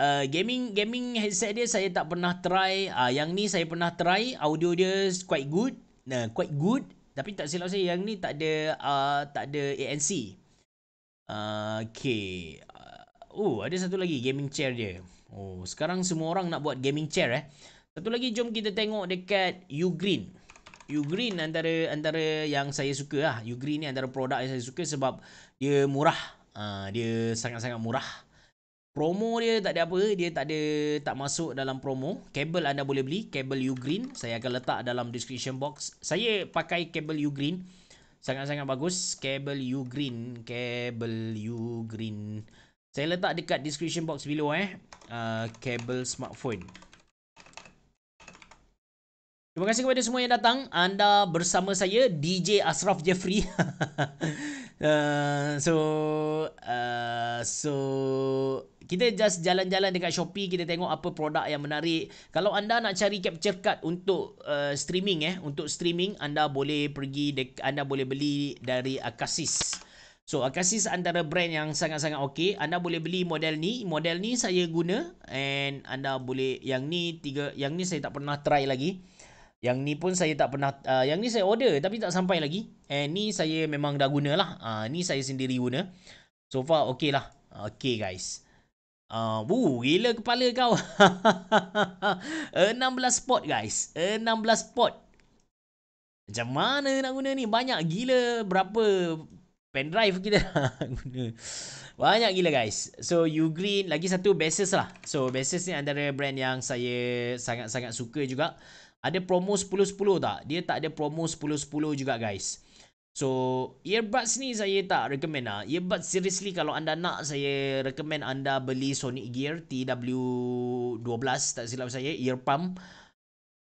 Uh, gaming gaming headset dia saya tak pernah try. Uh, yang ni saya pernah try. Audio dia quite good. Nah, uh, quite good. Tapi tak silap saya yang ni tak ada uh, tak ada ANC. Uh, okay. Uh, oh, ada satu lagi gaming chair dia. Oh, sekarang semua orang nak buat gaming chair eh. Satu lagi jom kita tengok dekat U Green U Green antara antara yang saya suka lah. Green ni antara produk yang saya suka sebab dia murah. Ha, dia sangat-sangat murah. Promo dia tak ada apa, dia tak ada tak masuk dalam promo. Kabel anda boleh beli, kabel U Green Saya akan letak dalam description box. Saya pakai kabel U Green Sangat-sangat bagus kabel U Green kabel U Green saya letak dekat description box below eh. Uh, kabel smartphone. Terima kasih kepada semua yang datang. Anda bersama saya, DJ Asraf Jeffrey. [laughs] uh, so, uh, so kita just jalan-jalan dekat Shopee. Kita tengok apa produk yang menarik. Kalau anda nak cari capture card untuk uh, streaming eh. Untuk streaming, anda boleh pergi, dek, anda boleh beli dari Akasis. So Akasis antara brand yang sangat-sangat okey. Anda boleh beli model ni. Model ni saya guna and anda boleh yang ni tiga yang ni saya tak pernah try lagi. Yang ni pun saya tak pernah uh, yang ni saya order tapi tak sampai lagi. And ni saya memang dah gunalah. Ah uh, ni saya sendiri guna. So far okay lah. Okay guys. Ah uh, gila kepala kau. 16 [laughs] spot guys. 16 spot. Macam mana nak guna ni? Banyak gila. Berapa pen drive kita lah [laughs] guna. Banyak gila guys. So Ugreen lagi satu basis lah. So basis ni antara brand yang saya sangat-sangat suka juga. Ada promo 10-10 tak? Dia tak ada promo 10-10 juga guys. So earbuds ni saya tak recommend lah. Earbuds seriously kalau anda nak saya recommend anda beli Sonic Gear TW12 tak silap saya. Ear pump.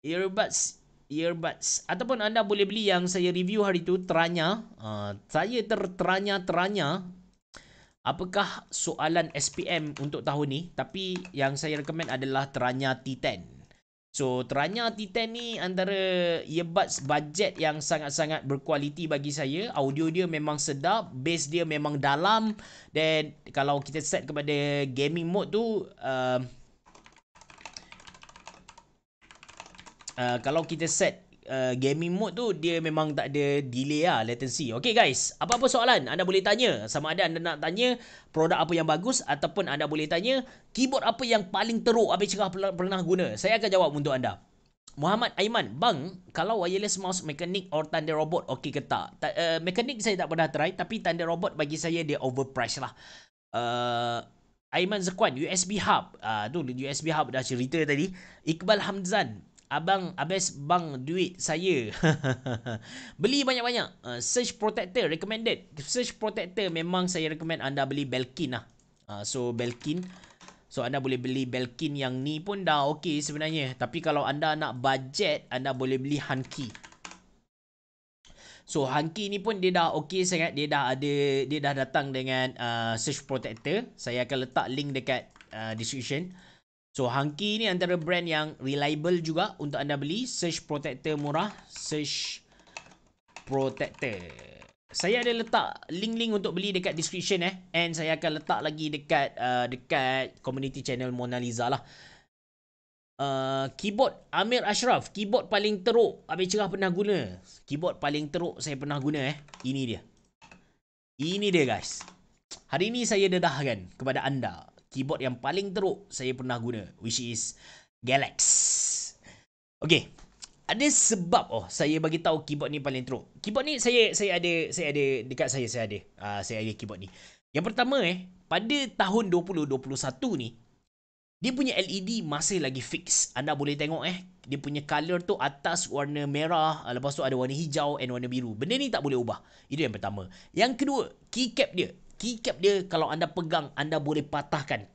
Earbuds earbuds ataupun anda boleh beli yang saya review hari tu teranya uh, saya terteranya teranya apakah soalan SPM untuk tahun ni tapi yang saya recommend adalah teranya T10 so teranya T10 ni antara earbuds budget yang sangat-sangat berkualiti bagi saya audio dia memang sedap bass dia memang dalam dan kalau kita set kepada gaming mode tu uh, Uh, kalau kita set uh, gaming mode tu dia memang tak ada delay lah latency. Okay guys, apa-apa soalan anda boleh tanya. Sama ada anda nak tanya produk apa yang bagus ataupun anda boleh tanya keyboard apa yang paling teruk habis cerah pernah guna. Saya akan jawab untuk anda. Muhammad Aiman, bang, kalau wireless mouse mekanik or tanda robot okey ke tak? Ta- uh, mekanik saya tak pernah try tapi tanda robot bagi saya dia overpriced lah. Uh, Aiman Zekwan, USB hub. uh, tu USB hub dah cerita tadi. Iqbal Hamzan, abang habis bang duit saya. [laughs] beli banyak-banyak. Uh, search protector recommended. Search protector memang saya recommend anda beli Belkin lah. Uh, so Belkin. So anda boleh beli Belkin yang ni pun dah okey sebenarnya. Tapi kalau anda nak budget, anda boleh beli Hanky. So Hanky ni pun dia dah okey sangat. Dia dah ada dia dah datang dengan uh, search protector. Saya akan letak link dekat uh, description. description. So Hunky ni antara brand yang reliable juga untuk anda beli. Search protector murah. Search protector. Saya ada letak link-link untuk beli dekat description eh. And saya akan letak lagi dekat uh, dekat community channel Mona Lisa lah. Uh, keyboard Amir Ashraf. Keyboard paling teruk Abis Cerah pernah guna. Keyboard paling teruk saya pernah guna eh. Ini dia. Ini dia guys. Hari ini saya dedahkan kepada anda keyboard yang paling teruk saya pernah guna which is Galax. Okay. Ada sebab oh saya bagi tahu keyboard ni paling teruk. Keyboard ni saya saya ada saya ada dekat saya saya ada. Uh, saya ada keyboard ni. Yang pertama eh pada tahun 2021 ni dia punya LED masih lagi fix. Anda boleh tengok eh dia punya color tu atas warna merah, ah, lepas tu ada warna hijau and warna biru. Benda ni tak boleh ubah. Itu yang pertama. Yang kedua, keycap dia keycap dia kalau anda pegang anda boleh patahkan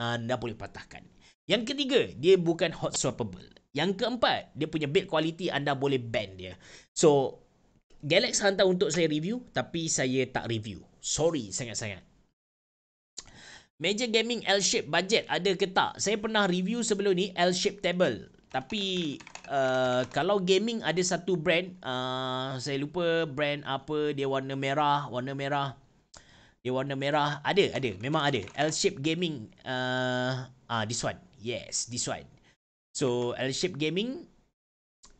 anda boleh patahkan yang ketiga dia bukan hot swappable yang keempat dia punya build quality anda boleh ban dia so Galax hantar untuk saya review tapi saya tak review sorry sangat-sangat Meja gaming L-shape budget ada ke tak? Saya pernah review sebelum ni L-shape table. Tapi uh, kalau gaming ada satu brand, uh, saya lupa brand apa dia warna merah, warna merah. Dia warna merah. Ada, ada. Memang ada. L-Shape Gaming. Uh, ah, this one. Yes, this one. So, L-Shape Gaming.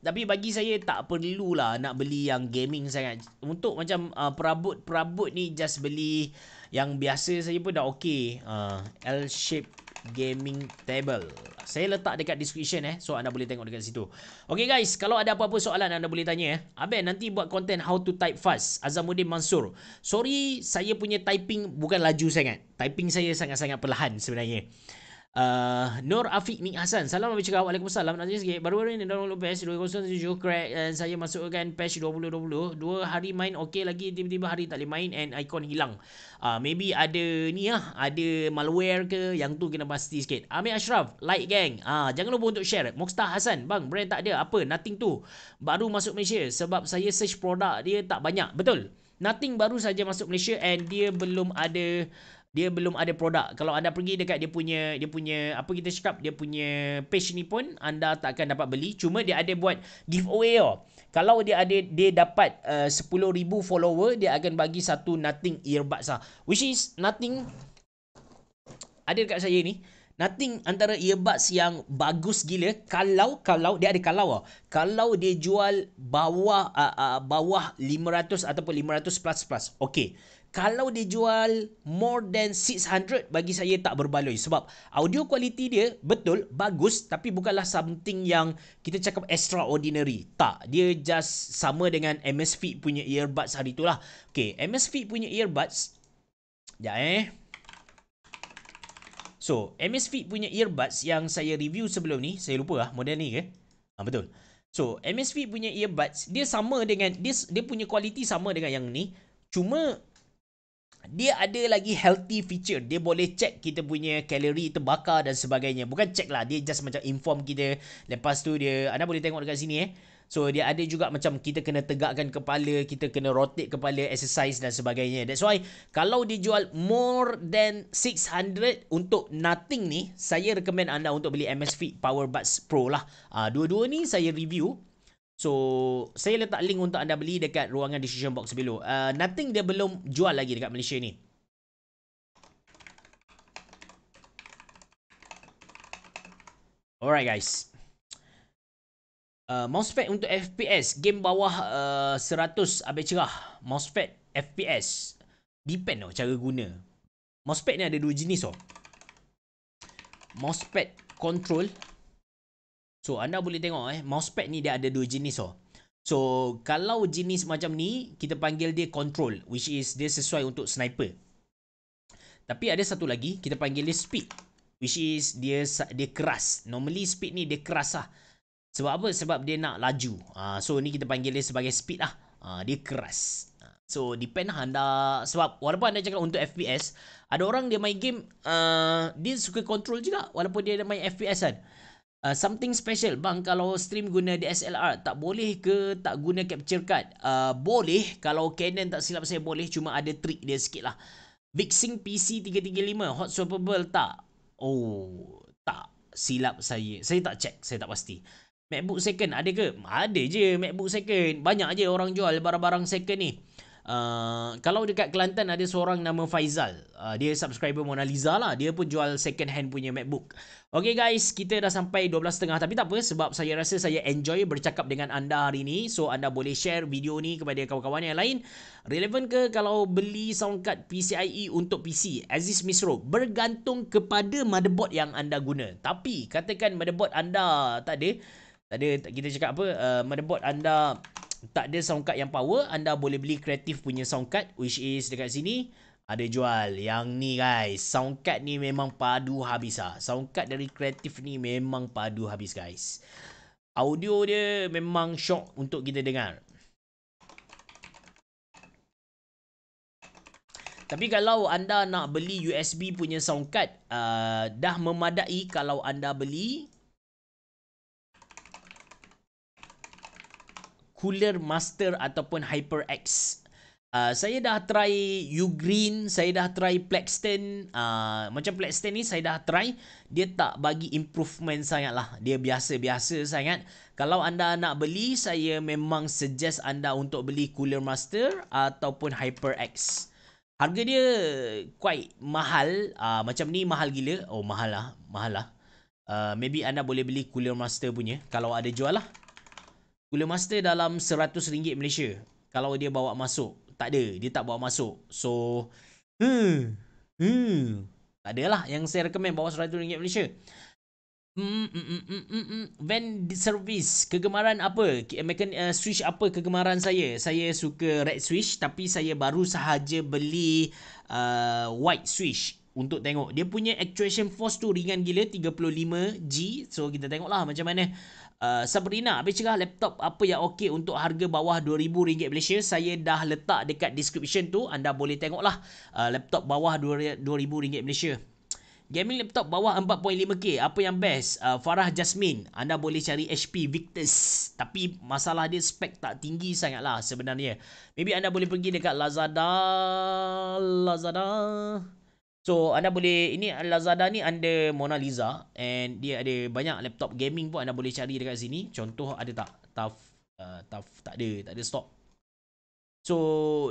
Tapi bagi saya tak perlulah nak beli yang gaming sangat. Untuk macam uh, perabot-perabot ni just beli yang biasa saja pun dah okay. Uh, L-Shape gaming table. Saya letak dekat description eh. So anda boleh tengok dekat situ. Okay guys. Kalau ada apa-apa soalan anda boleh tanya eh. Abang nanti buat content how to type fast. Azamuddin Mansur. Sorry saya punya typing bukan laju sangat. Typing saya sangat-sangat perlahan sebenarnya. Uh, Nur Afiq Mi Hasan. Salam Abang Cikau. Waalaikumsalam. Nak tanya sikit. Baru-baru ni download patch 2.0.7. Crack. And saya masukkan patch 2020. Dua hari main okey lagi. Tiba-tiba hari tak boleh main. And icon hilang. Uh, maybe ada ni lah. Ada malware ke. Yang tu kena pasti sikit. Amir Ashraf. Like gang. Uh, jangan lupa untuk share. Mokstar Hasan. Bang, brand tak ada. Apa? Nothing tu. Baru masuk Malaysia. Sebab saya search produk dia tak banyak. Betul. Nothing baru saja masuk Malaysia. And dia belum ada dia belum ada produk. Kalau anda pergi dekat dia punya dia punya apa kita cakap dia punya page ni pun anda tak akan dapat beli. Cuma dia ada buat giveaway oh. Kalau dia ada dia dapat uh, 10,000 follower dia akan bagi satu nothing earbuds lah. Which is nothing ada dekat saya ni. Nothing antara earbuds yang bagus gila kalau kalau dia ada kalau oh. Kalau dia jual bawah uh, uh, bawah 500 ataupun 500 plus plus. Okey kalau dijual more than 600 bagi saya tak berbaloi sebab audio quality dia betul bagus tapi bukanlah something yang kita cakap extraordinary tak dia just sama dengan MS punya earbuds hari itulah okey MS Fit punya earbuds ya eh so MS punya earbuds yang saya review sebelum ni saya lupa lah model ni ke ha, betul So, MSV punya earbuds, dia sama dengan, dia, dia punya quality sama dengan yang ni. Cuma, dia ada lagi healthy feature. Dia boleh check kita punya kalori terbakar dan sebagainya. Bukan check lah. Dia just macam inform kita. Lepas tu dia, anda boleh tengok dekat sini eh. So, dia ada juga macam kita kena tegakkan kepala, kita kena rotate kepala, exercise dan sebagainya. That's why, kalau dia jual more than 600 untuk nothing ni, saya recommend anda untuk beli MSV Power Buds Pro lah. Uh, dua-dua ni saya review. So, saya letak link untuk anda beli dekat ruangan decision box below. Uh, nothing dia belum jual lagi dekat Malaysia ni. Alright guys. Uh, mousepad untuk FPS. Game bawah uh, 100 habis cerah. Mousepad FPS. Depend tau cara guna. Mousepad ni ada dua jenis tau. Mousepad control So anda boleh tengok eh mousepad ni dia ada dua jenis oh. So kalau jenis macam ni kita panggil dia control which is dia sesuai untuk sniper. Tapi ada satu lagi kita panggil dia speed which is dia dia keras. Normally speed ni dia keras lah. Sebab apa? Sebab dia nak laju. Uh, so ni kita panggil dia sebagai speed lah. Uh, dia keras. Ah, so depend lah anda sebab walaupun anda cakap untuk FPS, ada orang dia main game uh, dia suka control juga walaupun dia ada main FPS kan. Lah. Uh, something special bang kalau stream guna DSLR tak boleh ke tak guna capture card? Uh, boleh kalau Canon tak silap saya boleh cuma ada trick dia sikit lah. Vixing PC 335 hot swappable tak? Oh tak silap saya. Saya tak check saya tak pasti. MacBook second ada ke? Ada je MacBook second. Banyak je orang jual barang-barang second ni. Uh, kalau dekat Kelantan ada seorang nama Faizal. Uh, dia subscriber Mona Lisa lah. Dia pun jual second hand punya MacBook. Okay guys, kita dah sampai 12.30 tapi tak apa sebab saya rasa saya enjoy bercakap dengan anda hari ni. So anda boleh share video ni kepada kawan-kawan yang lain. Relevan ke kalau beli soundcard PCIe untuk PC? Aziz Misro, bergantung kepada motherboard yang anda guna. Tapi katakan motherboard anda tak ada. Tak ada, kita cakap apa. Uh, motherboard anda tak ada sound card yang power, anda boleh beli kreatif punya sound card which is dekat sini ada jual. Yang ni guys, sound card ni memang padu habis ah. Sound card dari kreatif ni memang padu habis guys. Audio dia memang shock untuk kita dengar. Tapi kalau anda nak beli USB punya sound card, uh, dah memadai kalau anda beli Cooler Master ataupun HyperX. Uh, saya dah try Ugreen, saya dah try Plexton. Uh, ah, macam Plexton ni saya dah try. Dia tak bagi improvement sangat lah. Dia biasa-biasa sangat. Kalau anda nak beli, saya memang suggest anda untuk beli Cooler Master ataupun HyperX. Harga dia quite mahal. Uh, macam ni mahal gila. Oh, mahal lah. Mahal lah. Uh, maybe anda boleh beli Cooler Master punya. Kalau ada jual lah. Gula master dalam RM100 Malaysia. Kalau dia bawa masuk. Tak ada. Dia tak bawa masuk. So. Hmm. Hmm. Tak lah. yang saya recommend bawa RM100 Malaysia. Hmm, hmm, hmm, hmm, hmm, hmm. Van service. Kegemaran apa? American, uh, switch apa kegemaran saya? Saya suka red switch. Tapi saya baru sahaja beli uh, white switch. Untuk tengok. Dia punya actuation force tu ringan gila. 35G. So kita tengoklah macam mana. Uh, Sabrina, habis cerah laptop apa yang okey untuk harga bawah RM2,000 Malaysia, saya dah letak dekat description tu. Anda boleh tengoklah uh, laptop bawah RM2,000 Malaysia. Gaming laptop bawah 4.5K, apa yang best? Uh, Farah Jasmine, anda boleh cari HP Victus. Tapi masalah dia spek tak tinggi sangat lah sebenarnya. Maybe anda boleh pergi dekat Lazada. Lazada. So anda boleh ini Lazada ni ada Mona Lisa and dia ada banyak laptop gaming pun anda boleh cari dekat sini. Contoh ada tak? Taf uh, Taf tak ada, tak ada stock. So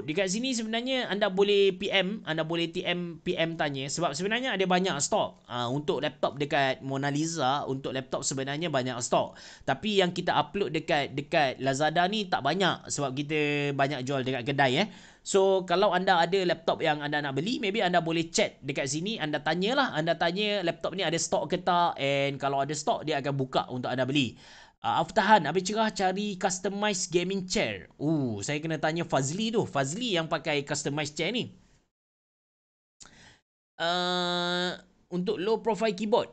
dekat sini sebenarnya anda boleh PM, anda boleh TM PM tanya sebab sebenarnya ada banyak stock uh, untuk laptop dekat Mona Lisa, untuk laptop sebenarnya banyak stock. Tapi yang kita upload dekat dekat Lazada ni tak banyak sebab kita banyak jual dekat kedai eh. So kalau anda ada laptop yang anda nak beli Maybe anda boleh chat dekat sini Anda tanyalah Anda tanya laptop ni ada stok ke tak And kalau ada stok dia akan buka untuk anda beli uh, ah, Aftahan, habis cerah cari customized gaming chair Oh, saya kena tanya Fazli tu Fazli yang pakai customized chair ni uh, Untuk low profile keyboard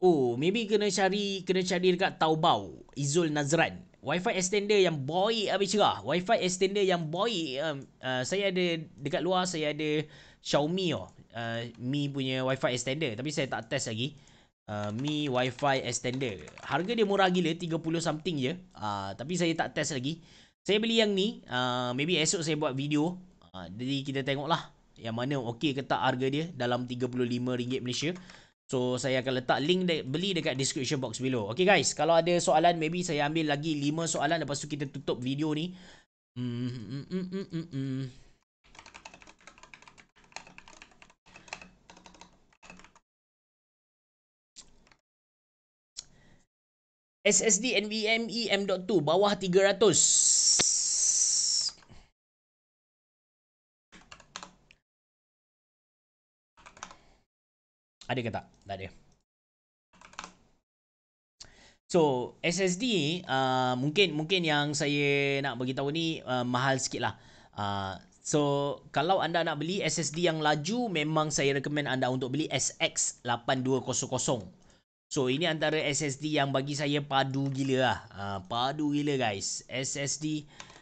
Oh, maybe kena cari kena cari dekat Taobao, Izul Nazran. WiFi extender yang boy habis cerah. Wi-Fi extender yang boy Um, uh, saya ada dekat luar, saya ada Xiaomi. Oh. Uh, Mi punya WiFi extender. Tapi saya tak test lagi. Uh, Mi WiFi extender. Harga dia murah gila. 30 something je. Uh, tapi saya tak test lagi. Saya beli yang ni. Uh, maybe esok saya buat video. Uh, jadi kita tengoklah Yang mana okey ke tak harga dia. Dalam RM35 Malaysia. So saya akan letak link de- beli dekat description box below. Okay guys, kalau ada soalan maybe saya ambil lagi 5 soalan lepas tu kita tutup video ni. Mm, mm, mm, mm, mm, SSD NVMe M.2 bawah 300. Ada ke tak? Tak ada. So, SSD uh, mungkin mungkin yang saya nak bagi tahu ni uh, mahal sikit lah. Uh, so, kalau anda nak beli SSD yang laju, memang saya recommend anda untuk beli SX8200. So, ini antara SSD yang bagi saya padu gila lah. Uh, padu gila guys. SSD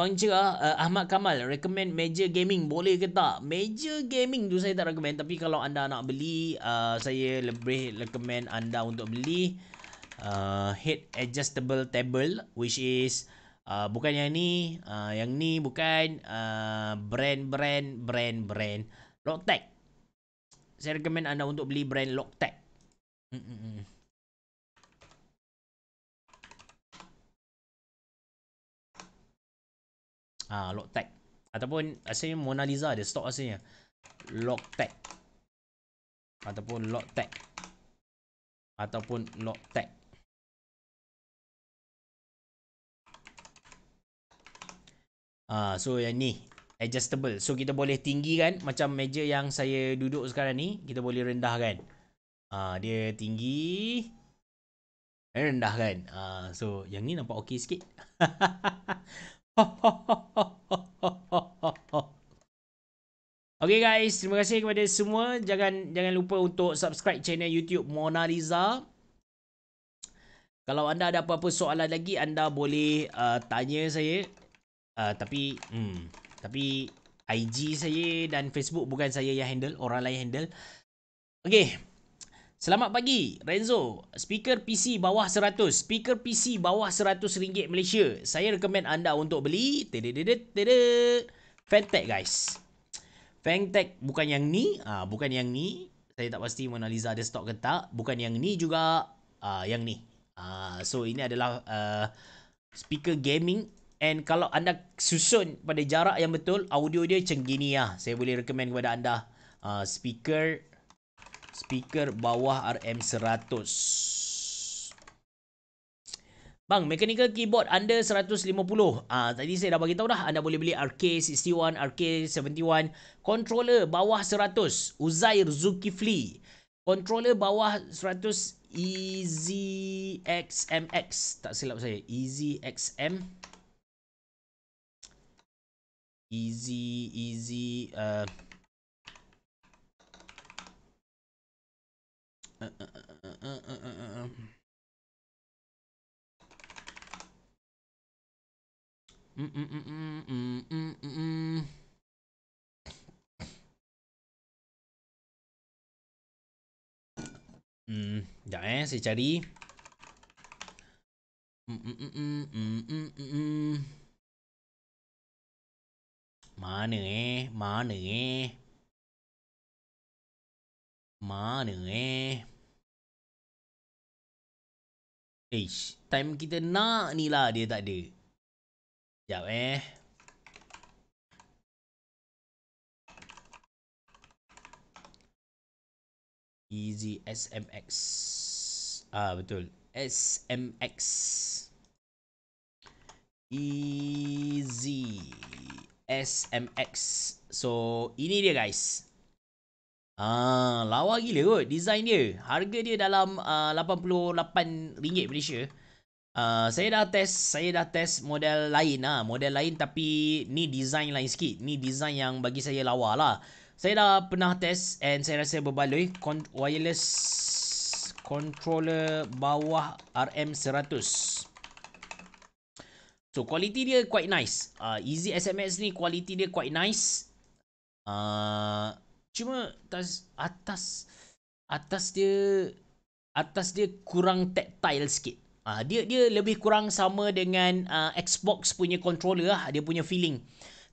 Bang Cik uh, ah, eh, Ahmad Kamal recommend major gaming boleh ke tak? Meja gaming tu saya tak recommend tapi kalau anda nak beli uh, saya lebih recommend anda untuk beli uh, head adjustable table which is uh, bukan yang ni, uh, yang ni bukan uh, brand brand brand brand Logitech. Saya recommend anda untuk beli brand Logitech. Mm-mm. Ha, Logtech. Ataupun asalnya ah, Mona Lisa ada stock asalnya. Lah Logtech. Ataupun Logtech. Ataupun Logtech. Ah, ha, so yang ni adjustable. So kita boleh tinggi kan macam meja yang saya duduk sekarang ni, kita boleh rendahkan. Ah, ha, dia tinggi eh, rendah kan. Ah, so yang ni nampak okey sikit. [laughs] [laughs] Okay guys, terima kasih kepada semua. Jangan jangan lupa untuk subscribe channel YouTube Mona Riza. Kalau anda ada apa-apa soalan lagi, anda boleh uh, tanya saya. Uh, tapi hmm, tapi IG saya dan Facebook bukan saya yang handle, orang lain handle. Okay. Selamat pagi, Renzo. Speaker PC bawah 100. Speaker PC bawah 100 ringgit Malaysia. Saya rekomen anda untuk beli. Fantech, guys. Fantech bukan yang ni. Ah, bukan yang ni. Saya tak pasti mana Liza ada stok ke tak. Bukan yang ni juga. Ah, yang ni. Ah, so, ini adalah uh, speaker gaming. And kalau anda susun pada jarak yang betul, audio dia cenggini gini Saya boleh rekomen kepada anda. Uh, speaker speaker bawah RM100. Bang, mechanical keyboard under 150. Ah, tadi saya dah bagi tahu dah anda boleh beli RK61, RK71, controller bawah 100, Uzair Zulkifli. Controller bawah 100 Easy XMX, tak silap saya. Easy XM. Easy Easy uh ừ uh, uh, uh, uh, uh, uh. Mm, mm, mm, mm, mm, mm, mm. Mm, ya, eh, si chari. Má nữa, má nữa. Ma ni eh. Eish, time kita nak ni lah dia tak ada. Sekejap eh. Easy SMX. Ah betul. SMX. Easy SMX. So ini dia guys. Ha, lawa gila kot design dia. Harga dia dalam uh, RM88 Malaysia. Uh, saya dah test, saya dah test model lain ah, ha. model lain tapi ni design lain sikit. Ni design yang bagi saya lawa lah. Saya dah pernah test and saya rasa berbaloi Con- wireless controller bawah RM100. So quality dia quite nice. Uh, Easy SMS ni quality dia quite nice. Uh, cuma atas atas atas dia atas dia kurang tactile sikit. Ah uh, dia dia lebih kurang sama dengan uh, Xbox punya controller lah, dia punya feeling.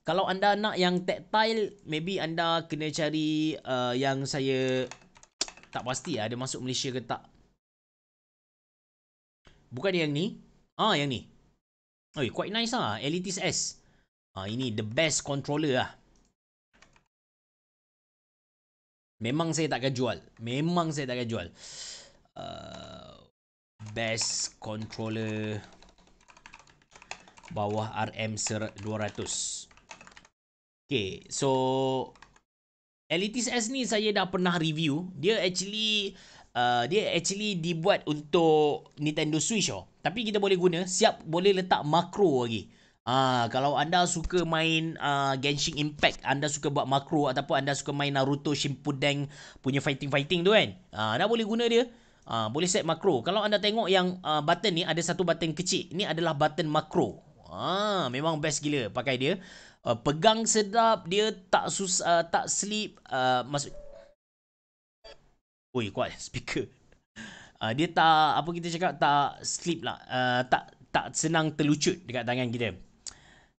Kalau anda nak yang tactile, maybe anda kena cari uh, yang saya tak pasti ada lah, masuk Malaysia ke tak. Bukan yang ni. Ah yang ni. Oi, quite nice ah, Elite S. Ah ini the best controller lah. Memang saya takkan jual. Memang saya takkan jual. Uh, best controller bawah RM200. Okay, so Elitis S ni saya dah pernah review. Dia actually Uh, dia actually dibuat untuk Nintendo Switch oh. Tapi kita boleh guna Siap boleh letak makro lagi Ha, kalau anda suka main uh, Genshin Impact, anda suka buat makro ataupun anda suka main Naruto Shippuden punya fighting-fighting tu kan. Ha, anda boleh guna dia. Ha, boleh set makro. Kalau anda tengok yang uh, button ni ada satu button kecil. ini adalah button makro. Ha, memang best gila pakai dia. Uh, pegang sedap, dia tak sus uh, tak sleep uh, masuk. Oi, kuat [laughs] speaker. Uh, dia tak apa kita cakap tak sleep lah. Uh, tak tak senang terlucut dekat tangan kita.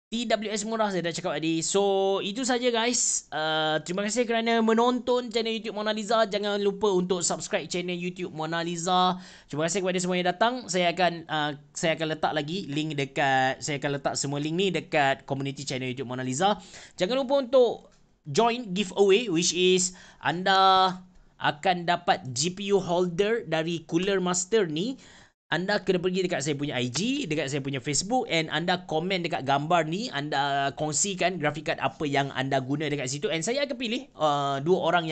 TWS Murah saya dah cakap tadi. So, itu saja guys. Uh, terima kasih kerana menonton channel YouTube Mona Lisa. Jangan lupa untuk subscribe channel YouTube Mona Lisa. Terima kasih kepada semua yang datang. Saya akan uh, saya akan letak lagi link dekat saya akan letak semua link ni dekat community channel YouTube Mona Lisa. Jangan lupa untuk join giveaway which is anda akan dapat GPU holder dari Cooler Master ni anda kena pergi dekat saya punya IG, dekat saya punya Facebook and anda komen dekat gambar ni, anda kongsikan grafik card apa yang anda guna dekat situ and saya akan pilih uh, dua orang yang